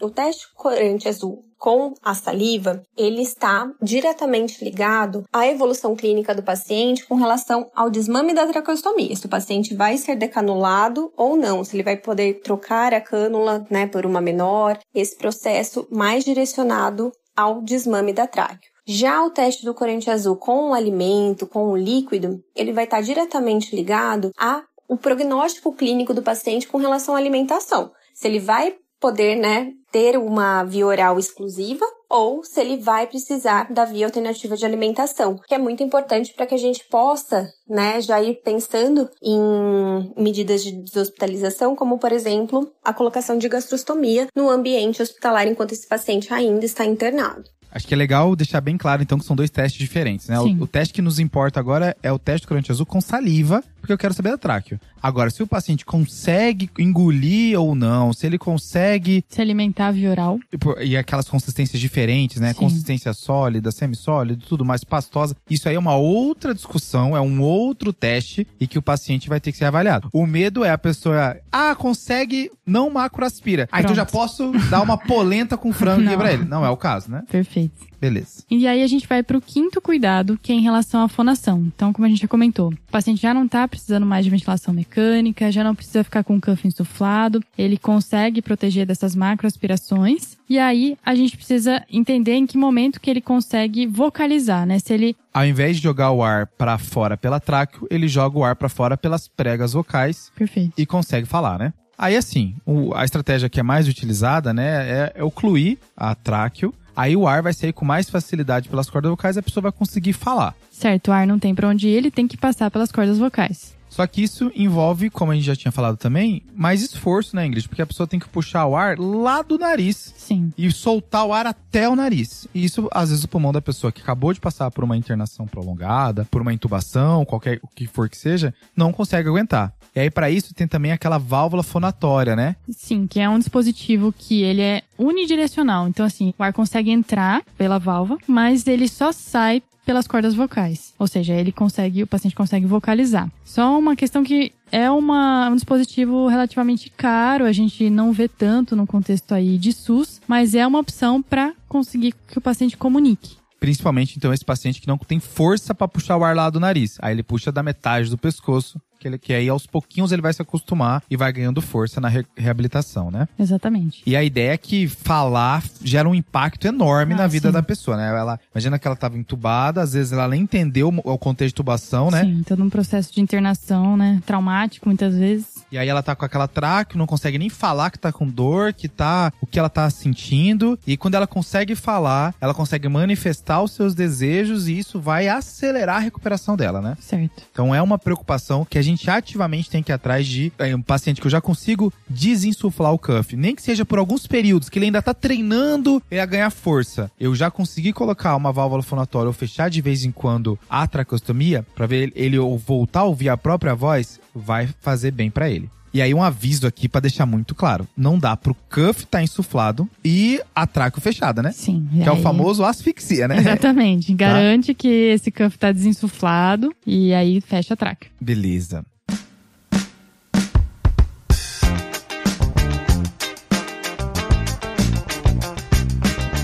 O teste corante azul com a saliva, ele está diretamente ligado à evolução clínica do paciente com relação ao desmame da traqueostomia. Se o paciente vai ser decanulado ou não, se ele vai poder trocar a cânula, né, por uma menor, esse processo mais direcionado ao desmame da traqueia. Já o teste do corante azul com o alimento, com o líquido, ele vai estar diretamente ligado a o prognóstico clínico do paciente com relação à alimentação. Se ele vai poder, né, ter uma via oral exclusiva ou se ele vai precisar da via alternativa de alimentação, que é muito importante para que a gente possa, né, já ir pensando em medidas de deshospitalização, como por exemplo, a colocação de gastrostomia no ambiente hospitalar enquanto esse paciente ainda está internado. Acho que é legal deixar bem claro, então, que são dois testes diferentes, né? O, o, teste que nos importa agora é o teste corante azul com saliva, porque eu quero saber da tráqueo. Agora, se o paciente consegue engolir ou não, se ele consegue. Se alimentar via oral. E aquelas consistências diferentes, né? Sim. Consistência sólida, semissólida, tudo mais pastosa. Isso aí é uma outra discussão, é um outro teste e que o paciente vai ter que ser avaliado. O medo é a pessoa, ah, consegue, não macroaspira. Aí então eu já posso dar uma polenta com frango [laughs] não. pra ele. Não é o caso, né? Perfeito. Beleza. E aí a gente vai para o quinto cuidado, que é em relação à fonação. Então, como a gente já comentou, o paciente já não está precisando mais de ventilação mecânica, já não precisa ficar com o cuff insuflado, ele consegue proteger dessas macroaspirações. E aí a gente precisa entender em que momento que ele consegue vocalizar, né? Se ele ao invés de jogar o ar para fora pela tráqueo, ele joga o ar para fora pelas pregas vocais. Perfeito. E consegue falar, né? Aí assim, o, a estratégia que é mais utilizada, né, é, é ocluir a tráqueo Aí o ar vai sair com mais facilidade pelas cordas vocais e a pessoa vai conseguir falar. Certo, o ar não tem para onde ir, ele tem que passar pelas cordas vocais. Só que isso envolve, como a gente já tinha falado também, mais esforço, né, Ingrid? Porque a pessoa tem que puxar o ar lá do nariz. Sim. E soltar o ar até o nariz. E isso, às vezes, o pulmão da pessoa que acabou de passar por uma internação prolongada, por uma intubação, qualquer o que for que seja, não consegue aguentar. E aí, para isso, tem também aquela válvula fonatória, né? Sim, que é um dispositivo que ele é unidirecional. Então, assim, o ar consegue entrar pela válvula, mas ele só sai pelas cordas vocais. Ou seja, ele consegue, o paciente consegue vocalizar. Só uma questão que é uma, um dispositivo relativamente caro, a gente não vê tanto no contexto aí de SUS, mas é uma opção para conseguir que o paciente comunique principalmente então esse paciente que não tem força para puxar o ar lá do nariz. Aí ele puxa da metade do pescoço que, ele, que aí aos pouquinhos ele vai se acostumar e vai ganhando força na re reabilitação, né? Exatamente. E a ideia é que falar gera um impacto enorme ah, na vida sim. da pessoa, né? Ela, imagina que ela estava entubada, às vezes ela nem entendeu o contexto de intubação, né? Sim, todo um processo de internação, né? Traumático, muitas vezes. E aí ela tá com aquela traque, não consegue nem falar que tá com dor, que tá o que ela tá sentindo. E quando ela consegue falar, ela consegue manifestar os seus desejos e isso vai acelerar a recuperação dela, né? Certo. Então é uma preocupação que a gente ativamente tem que ir atrás de é, um paciente que eu já consigo desinsuflar o cuff, nem que seja por alguns períodos que ele ainda tá treinando a ganhar força. Eu já consegui colocar uma válvula fonatória ou fechar de vez em quando a tracostomia para ver ele voltar a ouvir a própria voz vai fazer bem para ele. E aí um aviso aqui para deixar muito claro. Não dá pro cuff tá insuflado e a tráqueo fechada, né? Sim. Que aí... é o famoso asfixia, né? Exatamente. [laughs] Tá? Garante tá? que esse cuff tá desinsuflado e aí fecha a traca. Beleza.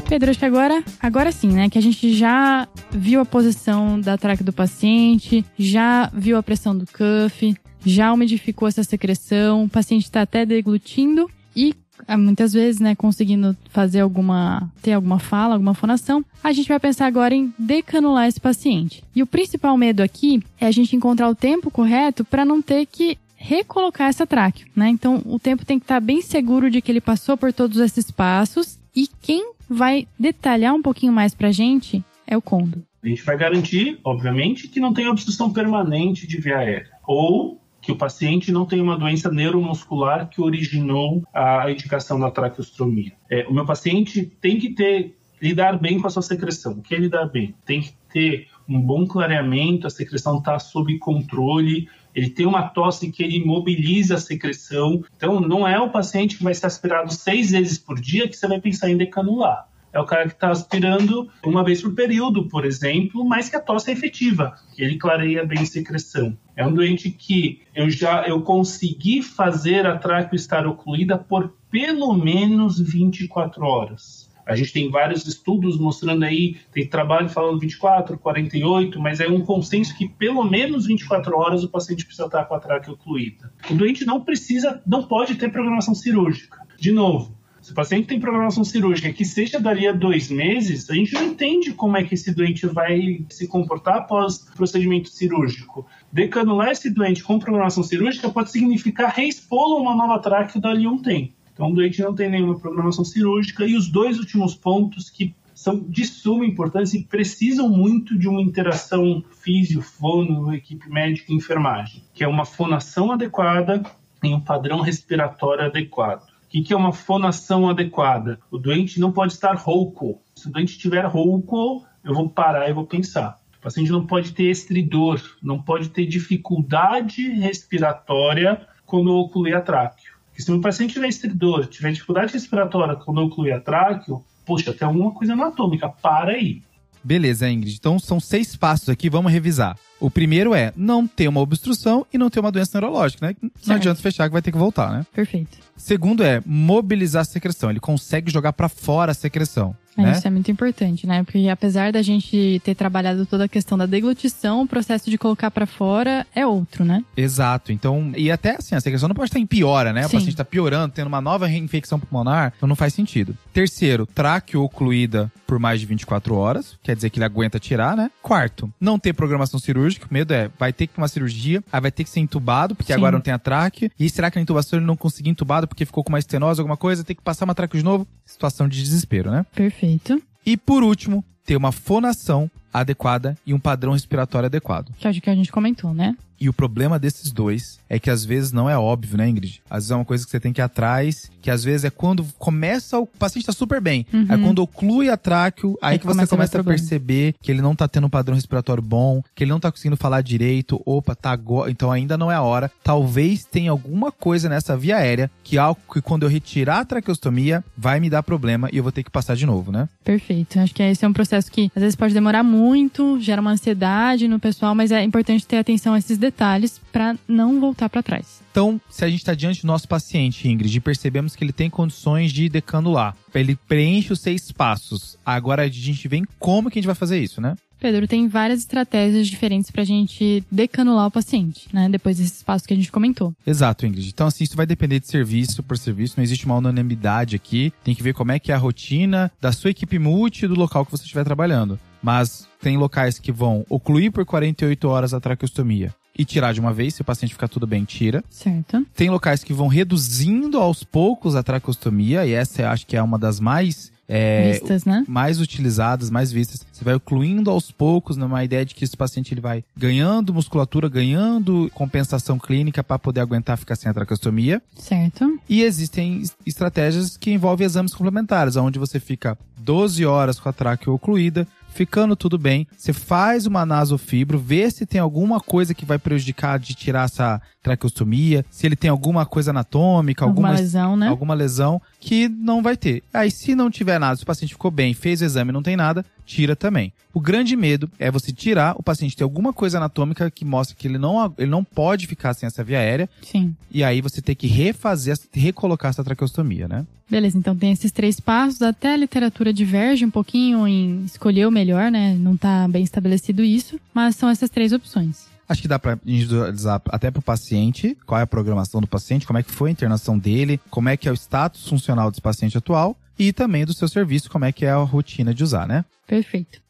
Pedro, acho que agora, agora sim, né? Que a gente já viu a posição da traca do paciente, já viu a pressão do cuff, já umidificou essa secreção, o paciente está até deglutindo e ah, muitas vezes, né, conseguindo fazer alguma, ter alguma fala, alguma fonação, a gente vai pensar agora em decanular esse paciente. E o principal medo aqui é a gente encontrar o tempo correto para não ter que recolocar essa tráqueo, né? Então, o tempo tem que estar tá bem seguro de que ele passou por todos esses passos e quem vai detalhar um pouquinho mais pra gente é o condo. A gente vai garantir, obviamente, que não tem obstrução permanente de via aérea ou que o paciente não tem uma doença neuromuscular que originou a indicação da traqueostomia. É, o meu paciente tem que ter lidar bem com a sua secreção. O que é lidar bem? Tem que ter um bom clareamento, a secreção está sob controle, ele tem uma tosse que ele mobiliza a secreção. Então, não é o paciente que vai ser aspirado seis vezes por dia que você vai pensar em decanular é o cara que está aspirando uma vez por período, por exemplo, mas que a tosse é efetiva, que ele clareia bem a secreção. É um doente que eu já eu consegui fazer a tráqueo estar ocluída por pelo menos 24 horas. A gente tem vários estudos mostrando aí, tem trabalho falando 24, 48, mas é um consenso que pelo menos 24 horas o paciente precisa estar com a tráquea ocluída. O doente não precisa, não pode ter programação cirúrgica. De novo, se o paciente tem programação cirúrgica que seja dali a dois meses, a gente não entende como é que esse doente vai se comportar após procedimento cirúrgico. Decanular esse doente com programação cirúrgica pode significar reexpô-lo a uma nova tráqueo dali a um tempo. Então, o doente não tem nenhuma programação cirúrgica e os dois últimos pontos que são de suma importância e precisam muito de uma interação físio, fono, equipe médica e enfermagem, que é uma fonação adequada e um padrão respiratório adequado. O que é uma fonação adequada? O doente não pode estar rouco. Se o doente estiver rouco, eu vou parar e vou pensar. O paciente não pode ter estridor, não pode ter dificuldade respiratória quando ocluir é a tráqueo. Porque se o paciente tiver estridor, tiver dificuldade respiratória quando ocluir é a tráqueo, poxa, tem alguma coisa anatômica, para aí. Beleza, Ingrid. Então são seis passos aqui, vamos revisar. O primeiro é não ter uma obstrução e não ter uma doença neurológica, né? Não adianta fechar que vai ter que voltar, né? Perfeito. Segundo é mobilizar a secreção. Ele consegue jogar para fora a secreção. É, né? Isso é muito importante, né? Porque apesar da gente ter trabalhado toda a questão da deglutição, o processo de colocar para fora é outro, né? Exato. Então, e até assim, a secreção não pode estar em piora, né? Sim. O paciente está piorando, tendo uma nova reinfecção pulmonar, então não faz sentido. Terceiro, tráqueo ocluída por mais de 24 horas, quer dizer que ele aguenta tirar, né? Quarto, não ter programação cirúrgica, o medo é, vai ter que uma cirurgia, aí vai ter que ser entubado, porque Sim. agora não tem a tráqueo, e será que na intubação ele não conseguiu entubado porque ficou com uma estenose, alguma coisa, tem que passar uma tráqueo de novo? Situação de desespero, né? Perfeito. Perfeito. E por último, ter uma fonação adequada e um padrão respiratório adequado. Que é o que a gente comentou, né? E o problema desses dois é que às vezes não é óbvio, né, Ingrid? Às vezes é uma coisa que você tem que ir atrás, que às vezes é quando começa, o paciente tá super bem. Uhum. quando oclui a tráqueo, aí, aí que você começa, começa a perceber que ele não tá tendo um padrão respiratório bom, que ele não tá conseguindo falar direito, opa, tá agora, então ainda não é a hora. Talvez tenha alguma coisa nessa via aérea que algo que quando eu retirar a traqueostomia vai me dar problema e eu vou ter que passar de novo, né? Perfeito. Acho que esse é um processo que às vezes pode demorar muito, gera uma ansiedade no pessoal, mas é importante ter atenção a esses detalhes para não voltar para trás. Então, se a gente está diante do nosso paciente, Ingrid, e percebemos que ele tem condições de decanular, ele preenche os seis passos. Agora a gente vê como que a gente vai fazer isso, né? Pedro, tem várias estratégias diferentes para a gente decanular o paciente, né? Depois desse espaço que a gente comentou. Exato, Ingrid. Então, assim, isso vai depender de serviço por serviço, não existe uma unanimidade aqui. Tem que ver como é que é a rotina da sua equipe multi do local que você estiver trabalhando. Mas tem locais que vão ocluir por 48 horas a traqueostomia e tirar de uma vez. Se o paciente ficar tudo bem, tira. Certo. Tem locais que vão reduzindo aos poucos a tracostomia, e essa eu acho que é uma das mais é, vistas, né? mais utilizadas, mais vistas. Você vai ocluindo aos poucos numa ideia de que esse paciente ele vai ganhando musculatura, ganhando compensação clínica para poder aguentar ficar sem a tracostomia. Certo. E existem estratégias que envolvem exames complementares, onde você fica 12 horas com a traqueia ocluída, ficando tudo bem, você faz uma nasofibro, vê se tem alguma coisa que vai prejudicar de tirar essa traqueostomia, se ele tem alguma coisa anatômica, alguma, alguma lesão, né? Alguma lesão que não vai ter. Aí, se não tiver nada, se o paciente ficou bem, fez o exame, não tem nada, tira também. O grande medo é você tirar, o paciente ter alguma coisa anatômica que mostra que ele não, ele não pode ficar sem essa via aérea. Sim. E aí você ter que refazer, recolocar essa traqueostomia, né? Beleza, então tem esses três passos, até a literatura diverge um pouquinho em escolher o melhor melhor, né? Não está bem estabelecido isso, mas são essas três opções. Acho que dá para individualizar até para o paciente, qual é a programação do paciente, como é que foi a internação dele, como é que é o status funcional desse paciente atual e também do seu serviço, como é que é a rotina de usar, né? Perfeito.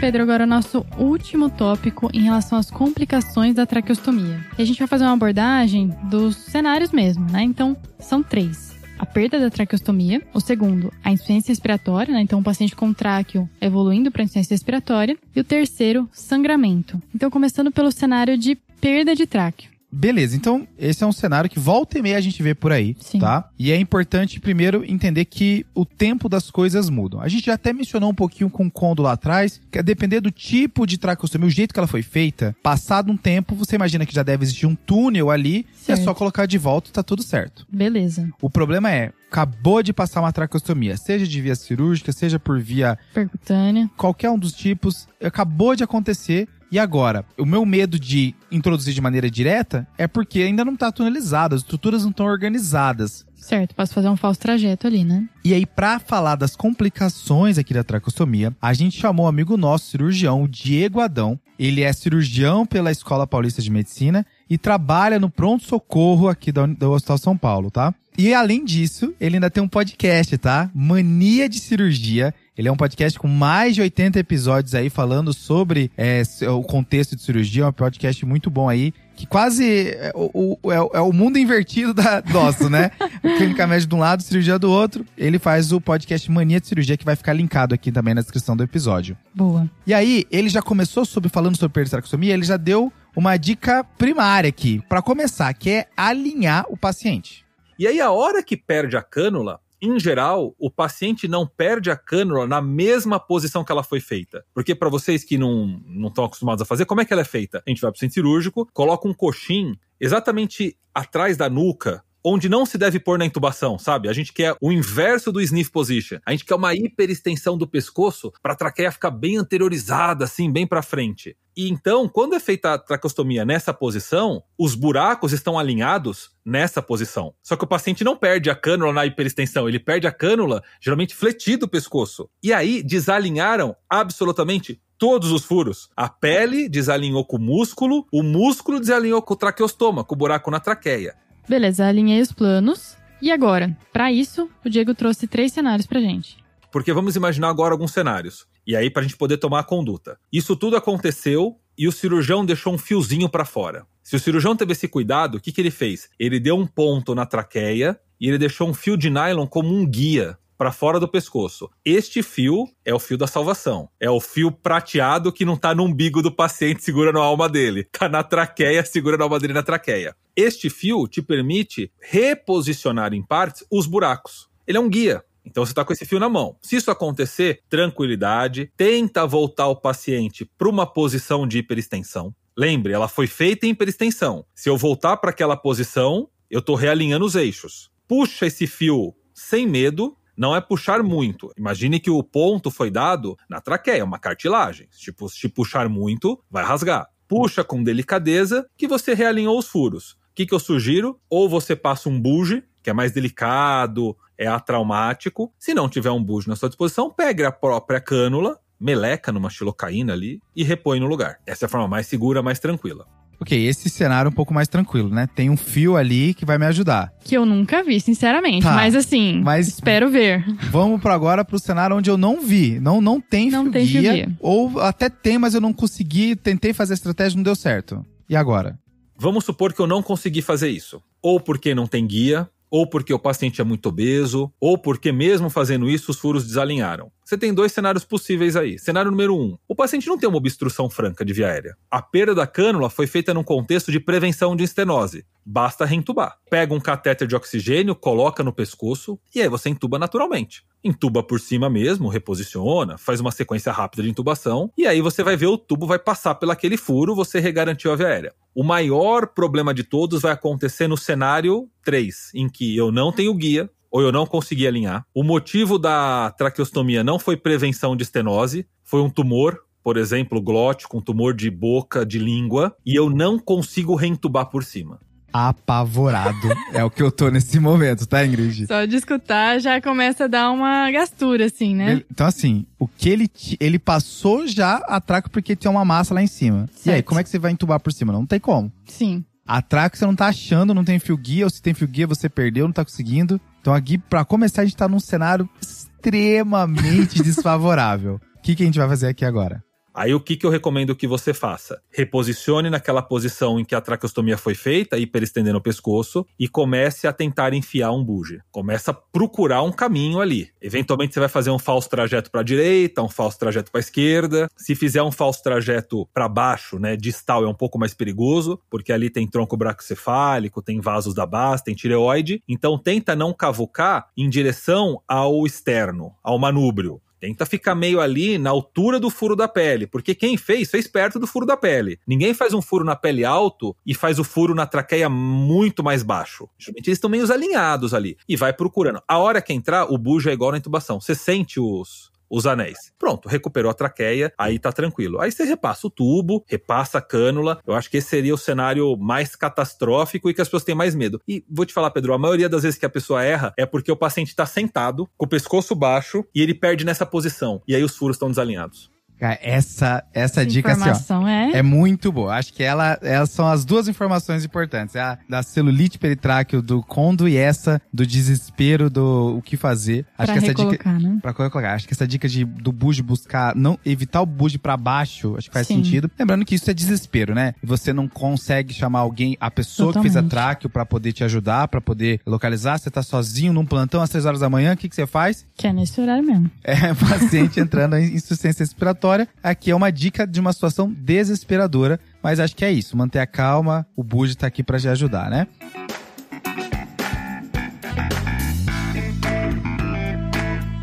Pedro, agora o nosso último tópico em relação às complicações da traqueostomia. E a gente vai fazer uma abordagem dos cenários mesmo, né? Então, são três a perda da traqueostomia. O segundo, a insuficiência respiratória, né? Então, o paciente com tráqueo evoluindo para insuficiência respiratória. E o terceiro, sangramento. Então, começando pelo cenário de perda de tráqueo. Beleza, então esse é um cenário que volta e meia a gente vê por aí, Sim. tá? E é importante primeiro entender que o tempo das coisas mudam. A gente já até mencionou um pouquinho com o Kondo lá atrás, que a é depender do tipo de tracostomia, o jeito que ela foi feita, passado um tempo, você imagina que já deve existir um túnel ali, é certo. é só colocar de volta e tá tudo certo. Beleza. O problema é, acabou de passar uma tracostomia, seja de via cirúrgica, seja por via percutânea, qualquer um dos tipos, acabou de acontecer, e agora, o meu medo de introduzir de maneira direta é porque ainda não está tunelizado, as estruturas não estão organizadas. Certo, posso fazer um falso trajeto ali, né? E aí, para falar das complicações aqui da tracostomia, a gente chamou um amigo nosso, cirurgião, o Diego Adão. Ele é cirurgião pela Escola Paulista de Medicina e trabalha no pronto-socorro aqui do Hospital São Paulo, tá? E além disso, ele ainda tem um podcast, tá? Mania de Cirurgia, ele é um podcast com mais de 80 episódios aí falando sobre é, o contexto de cirurgia. É um podcast muito bom aí que quase é o, o, é, é o, mundo invertido da nosso, né? [laughs] Clínica médica de um lado, cirurgia do outro. Ele faz o podcast Mania de Cirurgia, que vai ficar linkado aqui também na descrição do episódio. Boa. E aí, ele já começou sobre falando sobre peristraxomia, ele já deu uma dica primária aqui, para começar, que é alinhar o paciente. E aí, a hora que perde a cânula, em geral, o paciente não perde a cânula na mesma posição que ela foi feita. Porque para vocês que não estão acostumados a fazer, como é que ela é feita? A gente vai para o centro cirúrgico, coloca um coxim exatamente atrás da nuca, onde não se deve pôr na intubação, sabe? A gente quer o inverso do sniff position. A gente quer uma hiperextensão do pescoço para a traqueia ficar bem anteriorizada, assim, bem para frente. E então, quando é feita a traqueostomia nessa posição, os buracos estão alinhados nessa posição. Só que o paciente não perde a cânula na hiperextensão, ele perde a cânula geralmente fletido o pescoço. E aí desalinharam absolutamente todos os furos. A pele desalinhou com o músculo, o músculo desalinhou com o traqueostoma, com o buraco na traqueia. Beleza, alinhei os planos. E agora? Para isso, o Diego trouxe três cenários pra gente. Porque vamos imaginar agora alguns cenários. E aí, para a gente poder tomar a conduta. Isso tudo aconteceu e o cirurgião deixou um fiozinho para fora. Se o cirurgião teve esse cuidado, o que, que ele fez? Ele deu um ponto na traqueia e ele deixou um fio de nylon como um guia para fora do pescoço. Este fio é o fio da salvação. É o fio prateado que não tá no umbigo do paciente segurando a alma dele. Tá na traqueia, segurando a alma dele na traqueia. Este fio te permite reposicionar em partes os buracos. Ele é um guia. Então você está com esse fio na mão. Se isso acontecer, tranquilidade, tenta voltar o paciente para uma posição de hiperextensão. Lembre, ela foi feita em hiperextensão. Se eu voltar para aquela posição, eu estou realinhando os eixos. Puxa esse fio sem medo, não é puxar muito. Imagine que o ponto foi dado na traqueia, uma cartilagem. Tipo, se puxar muito, vai rasgar. Puxa com delicadeza que você realinhou os furos. O que, que eu sugiro? Ou você passa um buge, que é mais delicado, é atraumático. Se não tiver um buge na sua disposição, pegue a própria cânula, meleca numa xilocaína ali e repõe no lugar. Essa é a forma mais segura, mais tranquila ok, esse cenário é um pouco mais tranquilo, né? Tem um fio ali que vai me ajudar. Que eu nunca vi, sinceramente. Tá. Mas assim, mas espero ver. Vamos para agora pro cenário onde eu não vi. Não, não tem não fio tem guia, fio Ou até tem, mas eu não consegui. Tentei fazer a estratégia, não deu certo. E agora? Vamos supor que eu não consegui fazer isso. Ou porque não tem guia, ou porque o paciente é muito obeso, ou porque mesmo fazendo isso os furos desalinharam. Você tem dois cenários possíveis aí. Cenário número um: o paciente não tem uma obstrução franca de via aérea. A perda da cânula foi feita num contexto de prevenção de estenose. Basta reentubar. Pega um catéter de oxigênio, coloca no pescoço e aí você entuba naturalmente. Entuba por cima mesmo, reposiciona, faz uma sequência rápida de intubação e aí você vai ver o tubo vai passar pelaquele furo, você regarantiu a via aérea. O maior problema de todos vai acontecer no cenário 3, em que eu não tenho guia, ou eu não consegui alinhar. O motivo da traqueostomia não foi prevenção de estenose, foi um tumor, por exemplo, glótico, um tumor de boca, de língua, e eu não consigo reentubar por cima apavorado. é o que eu tô nesse momento, tá, Ingrid? Só de escutar já começa a dar uma gastura, assim, né? Então, assim, o que ele. Ele passou já a traco porque tem uma massa lá em cima. Certo. E aí, como é que você vai entubar por cima? Não tem como. Sim. A traco você não tá achando, não tem fio guia, ou se tem fio guia você perdeu, não tá conseguindo. Então aqui, para começar, a gente tá num cenário extremamente [laughs] desfavorável. O que, que a gente vai fazer aqui agora? Aí o que, que eu recomendo que você faça? Reposicione naquela posição em que a traqueostomia foi feita, hiperestendendo o pescoço, e comece a tentar enfiar um buge. Começa a procurar um caminho ali. Eventualmente você vai fazer um falso trajeto para a direita, um falso trajeto para a esquerda. Se fizer um falso trajeto para baixo, né, distal é um pouco mais perigoso, porque ali tem tronco bracocefálico, tem vasos da base, tem tireoide. Então tenta não cavucar em direção ao externo, ao manúbrio. Tenta ficar meio ali na altura do furo da pele, porque quem fez, fez perto do furo da pele. Ninguém faz um furo na pele alto e faz o furo na traqueia muito mais baixo. Geralmente eles estão meio alinhados ali. E vai procurando. A hora que entrar, o bujo é igual na intubação. Você sente os, os anéis. Pronto, recuperou a traqueia, aí tá tranquilo. Aí você repassa o tubo, repassa a cânula. Eu acho que esse seria o cenário mais catastrófico e que as pessoas têm mais medo. E vou te falar, Pedro, a maioria das vezes que a pessoa erra é porque o paciente tá sentado, com o pescoço baixo, e ele perde nessa posição. E aí os furos estão desalinhados. Essa, essa dica assim, ó, é? é muito boa. Acho que ela, elas são as duas informações importantes. É a da celulite peritráqueo do condo e essa do desespero do o que fazer. Acho pra que essa dica né? para colocar. Acho que essa dica de do buge buscar não evitar o buge para baixo, acho que faz Sim. sentido. Lembrando que isso é desespero, né? Você não consegue chamar alguém, a pessoa Totalmente. que fez a tráqueo para poder te ajudar, para poder localizar, você tá sozinho num plantão às três horas da manhã, o que que você faz? Que é nesse horário mesmo. É [laughs] paciente entrando em insuficiência respiratória história, aqui é uma dica de uma situação desesperadora, mas acho que é isso, manter a calma, o Bud está aqui para te ajudar, né?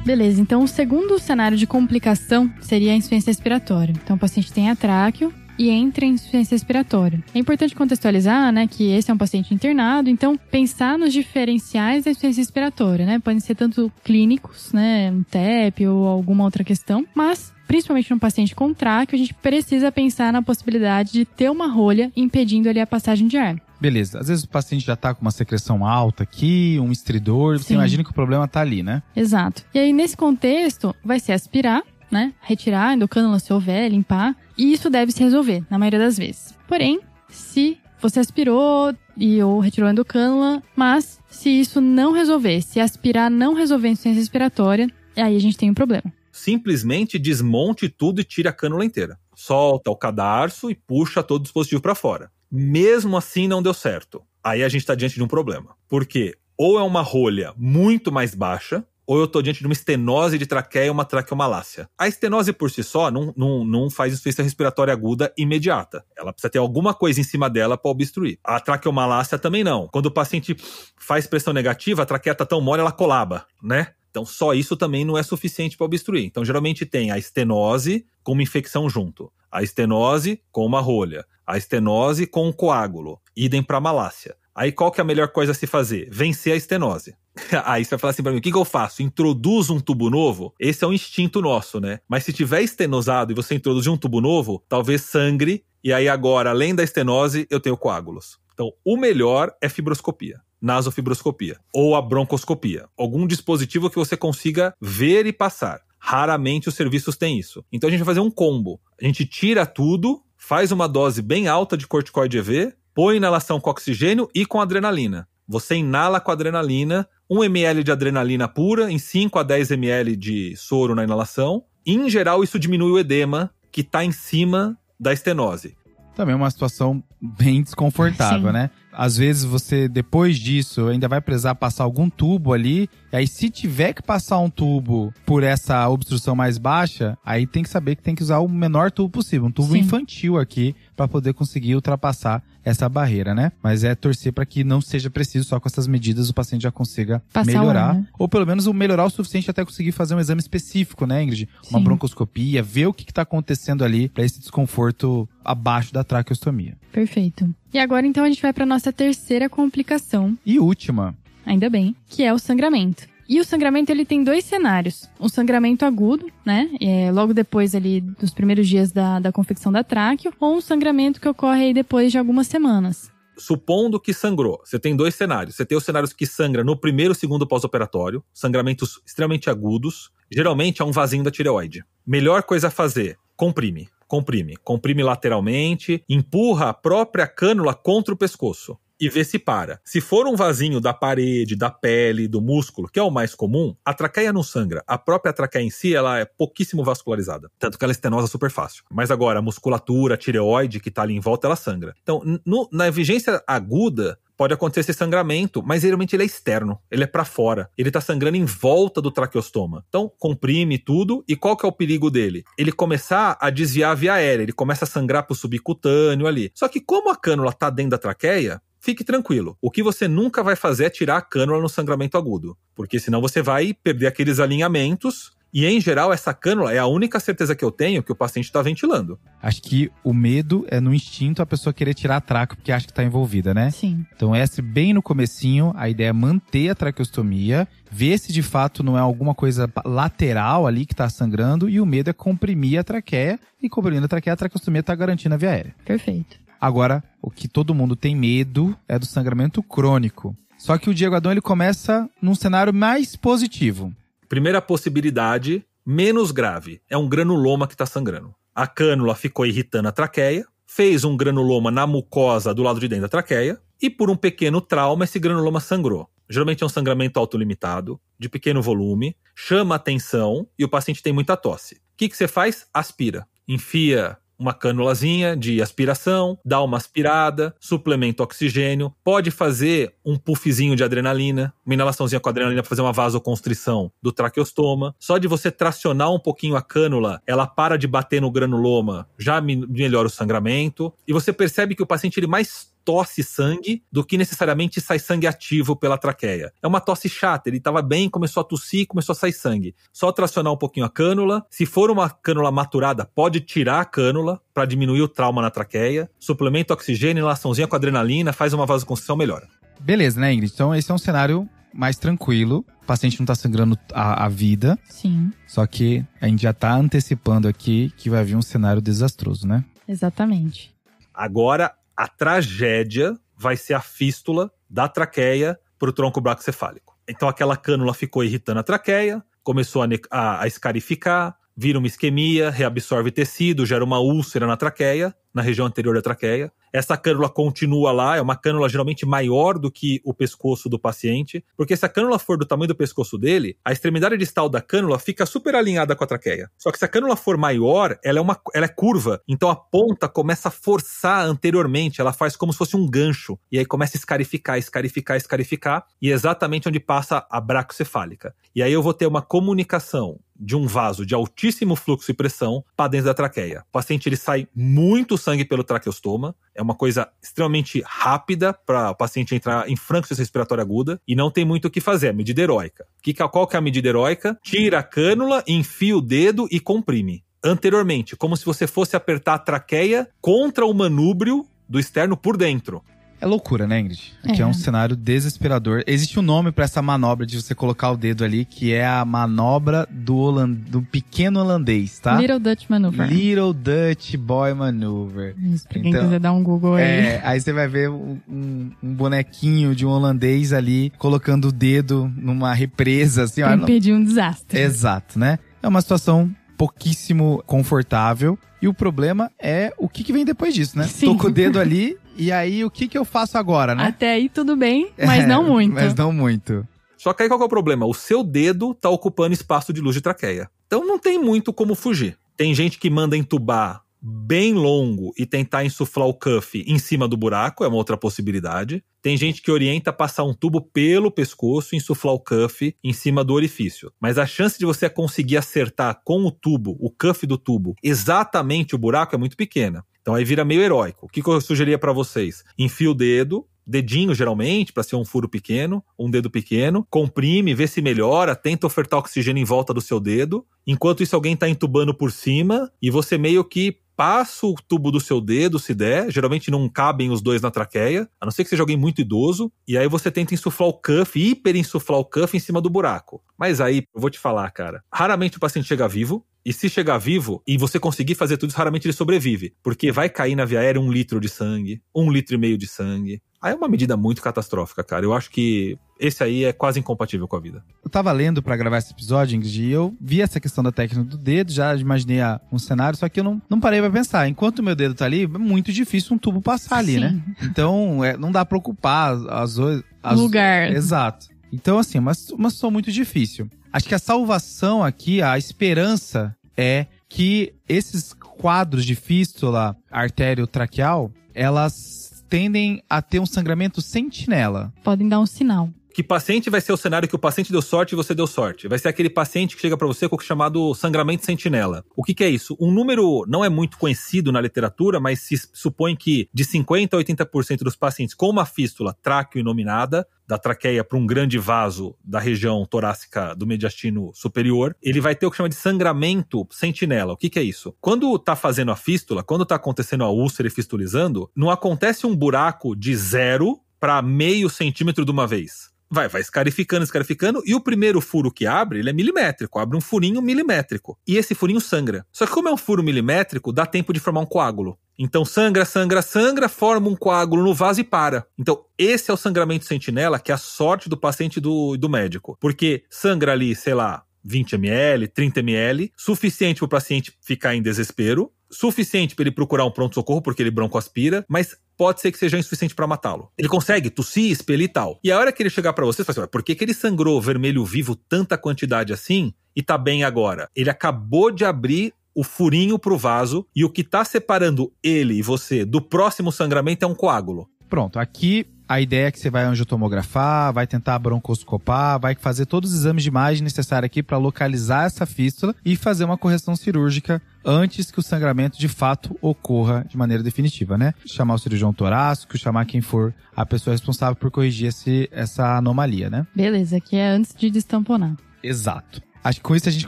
Beleza, então o segundo cenário de complicação seria a insuficiência respiratória. Então o paciente tem atráqueo, e entra em insuficiência respiratória. É importante contextualizar, né, que esse é um paciente internado, então pensar nos diferenciais da insuficiência respiratória, né? Podem ser tanto clínicos, né, um TEP ou alguma outra questão, mas principalmente num paciente com tráqueo, a gente precisa pensar na possibilidade de ter uma rolha impedindo ali a passagem de ar. Beleza, às vezes o paciente já tá com uma secreção alta aqui, um estridor, Sim. você imagina que o problema tá ali, né? Exato. E aí, nesse contexto, vai ser aspirar, né? Retirar a endocânula se houver, limpar, e isso deve se resolver, na maioria das vezes. Porém, se você aspirou e ou retirou a endocânula, mas se isso não resolver, se aspirar não resolver a insuficiência respiratória, aí a gente tem um problema. Simplesmente desmonte tudo e tira a cânula inteira. Solta o cadarço e puxa todo o dispositivo para fora. Mesmo assim não deu certo. Aí a gente está diante de um problema. Porque ou é uma rolha muito mais baixa, ou eu estou diante de uma estenose de traqueia ou uma traqueomalácia. A estenose por si só não, não, não faz insuficiência respiratória aguda imediata. Ela precisa ter alguma coisa em cima dela para obstruir. A traqueomalácia também não. Quando o paciente faz pressão negativa, a traqueia está tão mole, ela colaba, né? Então, só isso também não é suficiente para obstruir. Então, geralmente tem a estenose com uma infecção junto, a estenose com uma rolha, a estenose com um coágulo, idem para a malácia. Aí qual que é a melhor coisa a se fazer? Vencer a estenose. [laughs] Aí você vai falar assim para mim, o que, que, eu faço? Introduzo um tubo novo? Esse é um instinto nosso, né? Mas se tiver estenosado e você introduzir um tubo novo, talvez sangre, e aí agora, além da estenose, eu tenho coágulos. Então, o melhor é fibroscopia nasofibroscopia ou a broncoscopia, algum dispositivo que você consiga ver e passar. Raramente os serviços têm isso. Então a gente vai fazer um combo. A gente tira tudo, faz uma dose bem alta de corticoide EV põe inalação com oxigênio e com adrenalina. Você inala com adrenalina, 1 ml de adrenalina pura em 5 a 10 ml de soro na inalação. E, em geral, isso diminui o edema que está em cima da estenose. Também é uma situação bem desconfortável, Sim. né? às vezes você, depois disso, ainda vai precisar passar algum tubo ali. E aí, se tiver que passar um tubo por essa obstrução mais baixa, aí tem que saber que tem que usar o menor tubo possível, um tubo Sim. infantil aqui, para poder conseguir ultrapassar essa barreira, né? Mas é torcer para que não seja preciso, só com essas medidas o paciente já consiga Passar melhorar. né? Ou pelo menos melhorar o suficiente até conseguir fazer um exame específico, né, Ingrid? Uma broncoscopia, ver o que está acontecendo ali para esse desconforto abaixo da traqueostomia. Perfeito. E agora então a gente vai para nossa terceira complicação. E última. Ainda bem, que é o sangramento. E o sangramento ele tem dois cenários. O sangramento agudo, né? É, logo depois ali dos primeiros dias da, da confecção da tráqueo, ou um sangramento que ocorre aí depois de algumas semanas. Supondo que sangrou, você tem dois cenários. Você tem os cenários que sangra no primeiro e segundo pós-operatório, sangramentos extremamente agudos, geralmente é um vasinho da tireoide. Melhor coisa a fazer, comprime comprime. Comprime lateralmente, empurra a própria cânula contra o pescoço e ver se para. Se for um vasinho da parede, da pele, do músculo, que é o mais comum, a traqueia não sangra. A própria traqueia em si, ela é pouquíssimo vascularizada. Tanto que ela é estenosa super fácil. Mas agora, a musculatura, a tireoide que está ali em volta, ela sangra. Então, no, na vigência aguda, pode acontecer esse sangramento, mas geralmente ele é externo, ele é para fora, ele tá sangrando em volta do traqueostoma. Então, comprime tudo e qual que é o perigo dele? Ele começar a desviar a via aérea, ele começa a sangrar pro subcutâneo ali. Só que como a cânula tá dentro da traqueia, Fique tranquilo, o que você nunca vai fazer é tirar a cânula no sangramento agudo, porque senão você vai perder aqueles alinhamentos e em geral, essa cânula é a única certeza que eu tenho que o paciente está ventilando. Acho que o medo é no instinto a pessoa querer tirar a traco porque acha que está envolvida, né? Sim. Então, esse bem no comecinho, a ideia é manter a traqueostomia, ver se de fato não é alguma coisa lateral ali que está sangrando e o medo é comprimir a traqueia e comprimindo a traqueia, a traqueostomia está garantindo a via aérea. Perfeito. Agora, o que todo mundo tem medo é do sangramento crônico. Só que o Diego Adão ele começa num cenário mais positivo. Primeira possibilidade, menos grave, é um granuloma que está sangrando. A cânula ficou irritando a traqueia, fez um granuloma na mucosa do lado de dentro da traqueia e por um pequeno trauma esse granuloma sangrou. Geralmente é um sangramento autolimitado, de pequeno volume, chama atenção e o paciente tem muita tosse. O que, que você faz? Aspira. Enfia uma cânulazinha de aspiração, dá uma aspirada, suplementa oxigênio, pode fazer um puffzinho de adrenalina, uma inalaçãozinha com adrenalina para fazer uma vasoconstrição do traqueostoma. Só de você tracionar um pouquinho a cânula, ela para de bater no granuloma, já melhora o sangramento. E você percebe que o paciente ele mais tosse sangue do que necessariamente sai sangue ativo pela traqueia. É uma tosse chata, ele estava bem, começou a tossir, começou a sair sangue. Só tracionar um pouquinho a cânula. Se for uma cânula maturada, pode tirar a cânula para diminuir o trauma na traqueia. Suplemento oxigênio, inalaçãozinha com adrenalina, faz uma vasoconstrição, melhora. Beleza, né, Ingrid? Então esse é um cenário mais tranquilo. O paciente não tá sangrando a, a, vida. Sim. Só que a gente já tá antecipando aqui que vai vir um cenário desastroso, né? Exatamente. Agora, a tragédia vai ser a fístula da traqueia para o tronco cefálico. Então aquela cânula ficou irritando a traqueia, começou a, a, a escarificar, vira uma isquemia, reabsorve tecido, gera uma úlcera na traqueia, na região anterior da traqueia. Essa cânula continua lá, é uma cânula geralmente maior do que o pescoço do paciente, porque se a cânula for do tamanho do pescoço dele, a extremidade distal da cânula fica super alinhada com a traqueia. Só que se a cânula for maior, ela é, uma, ela é curva, então a ponta começa a forçar anteriormente, ela faz como se fosse um gancho, e aí começa a escarificar, escarificar, escarificar, e é exatamente onde passa a bracocefálica. E aí eu vou ter uma comunicação de um vaso de altíssimo fluxo e pressão para dentro da traqueia. O paciente ele sai muito sangue pelo traqueostoma, é uma coisa extremamente rápida para o paciente entrar em franquia respiratória aguda e não tem muito o que fazer, é medida heróica. Que, é, qual que é a medida heróica? Tira a cânula, enfia o dedo e comprime. Anteriormente, como se você fosse apertar a traqueia contra o manúbrio do externo por dentro. É loucura, né, Ingrid? É. é. é um é. cenário desesperador. Existe um nome para essa manobra de você colocar o dedo ali, que é a manobra do, holand... do pequeno holandês, tá? Little Dutch Maneuver. Little Dutch Boy Maneuver. Isso, pra quem então, quiser dar um Google é, aí. É, aí você vai ver um, um, bonequinho de um holandês ali colocando o dedo numa represa, assim, pra ó. impedir um desastre. Exato, né? É uma situação pouquíssimo confortável. E o problema é o que, que vem depois disso, né? Sim. Tô com o dedo ali, e aí, o que, que eu faço agora, né? Até aí tudo bem, mas [laughs] é, não muito. Mas não muito. Só que aí qual é o problema? O seu dedo está ocupando espaço de luz de traqueia. Então não tem muito como fugir. Tem gente que manda entubar bem longo e tentar insuflar o cuff em cima do buraco, é uma outra possibilidade. Tem gente que orienta passar um tubo pelo pescoço e insuflar o cuff em cima do orifício. Mas a chance de você conseguir acertar com o tubo, o cuff do tubo, exatamente o buraco é muito pequena. Então aí vira meio heróico. O que, que eu sugeria para vocês? Enfia o dedo, dedinho geralmente, para ser um furo pequeno, um dedo pequeno, comprime, vê se melhora, tenta ofertar oxigênio em volta do seu dedo. Enquanto isso, alguém está entubando por cima e você meio que passa o tubo do seu dedo, se der. Geralmente não cabem os dois na traqueia, a não ser que seja alguém muito idoso. E aí você tenta insuflar o cuff, hiper insuflar o cuff em cima do buraco. Mas aí, eu vou te falar, cara. Raramente o paciente chega vivo. E se chegar vivo e você conseguir fazer tudo isso, raramente ele sobrevive. Porque vai cair na via aérea um litro de sangue, um litro e meio de sangue. Aí é uma medida muito catastrófica, cara. Eu acho que esse aí é quase incompatível com a vida. Eu tava lendo para gravar esse episódio, Ingrid, e eu vi essa questão da técnica do dedo, já imaginei um cenário, só que eu não, não parei pra pensar. Enquanto o meu dedo tá ali, é muito difícil um tubo passar ali, né? Sim. né? Então, é, não dá pra ocupar as, as, as lugar. Exato. Então, assim, é uma, uma situação muito difícil. Acho que a salvação aqui, a esperança, é que esses quadros de fístula artério-traqueal, elas tendem a ter um sangramento sentinela. Podem dar um sinal. Que paciente vai ser o cenário que o paciente deu sorte e você deu sorte? Vai ser aquele paciente que chega para você com o é chamado sangramento sentinela. O que, que, é isso? Um número não é muito conhecido na literatura, mas se supõe que de 50% a 80% dos pacientes com uma fístula traqueoinominada, da traqueia para um grande vaso da região torácica do mediastino superior, ele vai ter o que chama de sangramento sentinela. O que, que é isso? Quando está fazendo a fístula, quando está acontecendo a úlcera e fistulizando, não acontece um buraco de zero para meio centímetro de uma vez vai, vai escarificando, escarificando, e o primeiro furo que abre, ele é milimétrico, abre um furinho milimétrico. E esse furinho sangra. Só que como é um furo milimétrico, dá tempo de formar um coágulo. Então sangra, sangra, sangra, forma um coágulo no vaso e para. Então esse é o sangramento sentinela, que é a sorte do paciente e do, do médico. Porque sangra ali, sei lá, 20 ml, 30 ml, suficiente para o paciente ficar em desespero suficiente para ele procurar um pronto-socorro, porque ele broncoaspira, mas pode ser que seja insuficiente para matá-lo. Ele consegue tossir, expelir e tal. E a hora que ele chegar para você, você fala assim, por que, que ele sangrou vermelho vivo tanta quantidade assim e tá bem agora? Ele acabou de abrir o furinho pro vaso e o que tá separando ele e você do próximo sangramento é um coágulo. Pronto, aqui a ideia é que você vai angiotomografar, vai tentar broncoscopar, vai fazer todos os exames de imagem necessários aqui para localizar essa fístula e fazer uma correção cirúrgica antes que o sangramento de fato ocorra de maneira definitiva, né? Chamar o cirurgião torácico, chamar quem for a pessoa responsável por corrigir esse, essa anomalia, né? Beleza, que é antes de destamponar. Exato. Acho que com isso a gente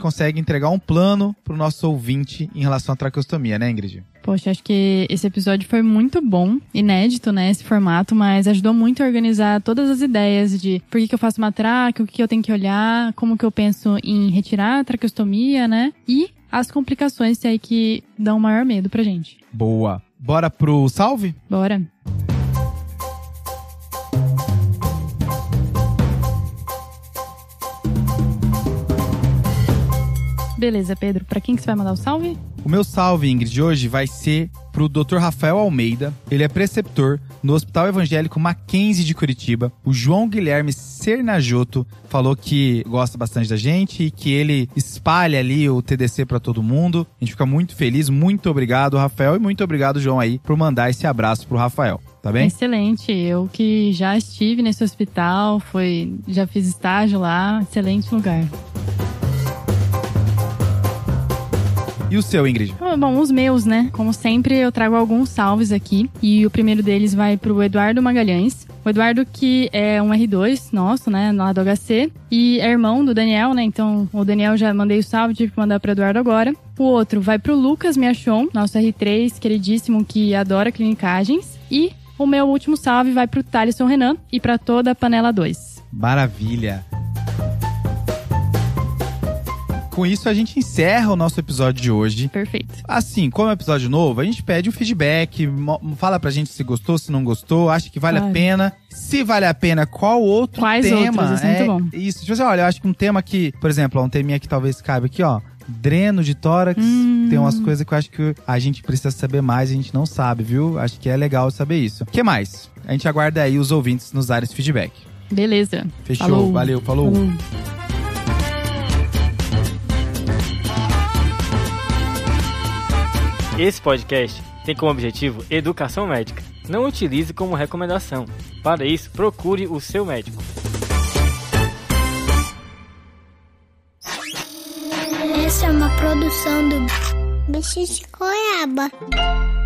consegue entregar um plano pro nosso ouvinte em relação à traqueostomia, né, Ingrid? Poxa, acho que esse episódio foi muito bom, inédito, né, esse formato, mas ajudou muito a organizar todas as ideias de por que, que eu faço uma traque, o que, que eu tenho que olhar, como que eu penso em retirar a traqueostomia, né? E as complicações é aí que dão maior medo pra gente. Boa. Bora pro salve? Bora. Beleza, Pedro. Para quem que você vai mandar o salve? O meu salve, Ingrid, de hoje vai ser pro Dr. Rafael Almeida. Ele é preceptor no Hospital Evangélico Mackenzie de Curitiba. O João Guilherme Sernajoto falou que gosta bastante da gente e que ele espalha ali o TDC para todo mundo. A gente fica muito feliz. Muito obrigado, Rafael, e muito obrigado, João, aí, por mandar esse abraço pro Rafael. Tá bem? Excelente. Eu que já estive nesse hospital, foi, já fiz estágio lá. Excelente lugar. E o seu, Ingrid? Ah, bom, os meus, né? Como sempre, eu trago alguns salves aqui. E o primeiro deles vai pro Eduardo Magalhães. O Eduardo, que é um R2 nosso, né? Lá do HC. E é irmão do Daniel, né? Então, o Daniel já mandei o salve, tive que mandar pro Eduardo agora. O outro vai pro Lucas Miachon, nosso R3, queridíssimo, que adora clinicagens. E o meu último salve vai pro Thaleson Renan e para toda a Panela 2. Maravilha! com isso a gente encerra o nosso episódio de hoje. Perfeito. Assim, como é um episódio novo, a gente pede um feedback, fala pra gente se gostou, se não gostou, acha que vale claro. a pena. Se vale a pena, qual outro Quais tema? Outros? Isso é, muito é, bom. Isso. Tipo assim, olha, eu acho que um tema que, por exemplo, um teminha que talvez cabe aqui, ó dreno de tórax. Hum. Tem umas coisas que eu acho que a gente precisa saber mais, a gente não sabe, viu? Acho que é legal saber isso. O que mais? A gente aguarda aí os ouvintes nos darem esse feedback. Beleza. Fechou. Falou. Valeu, falou. falou. Esse podcast tem como objetivo educação médica. Não utilize como recomendação. Para isso, procure o seu médico. Essa é uma produção do Bicho de Goiaba.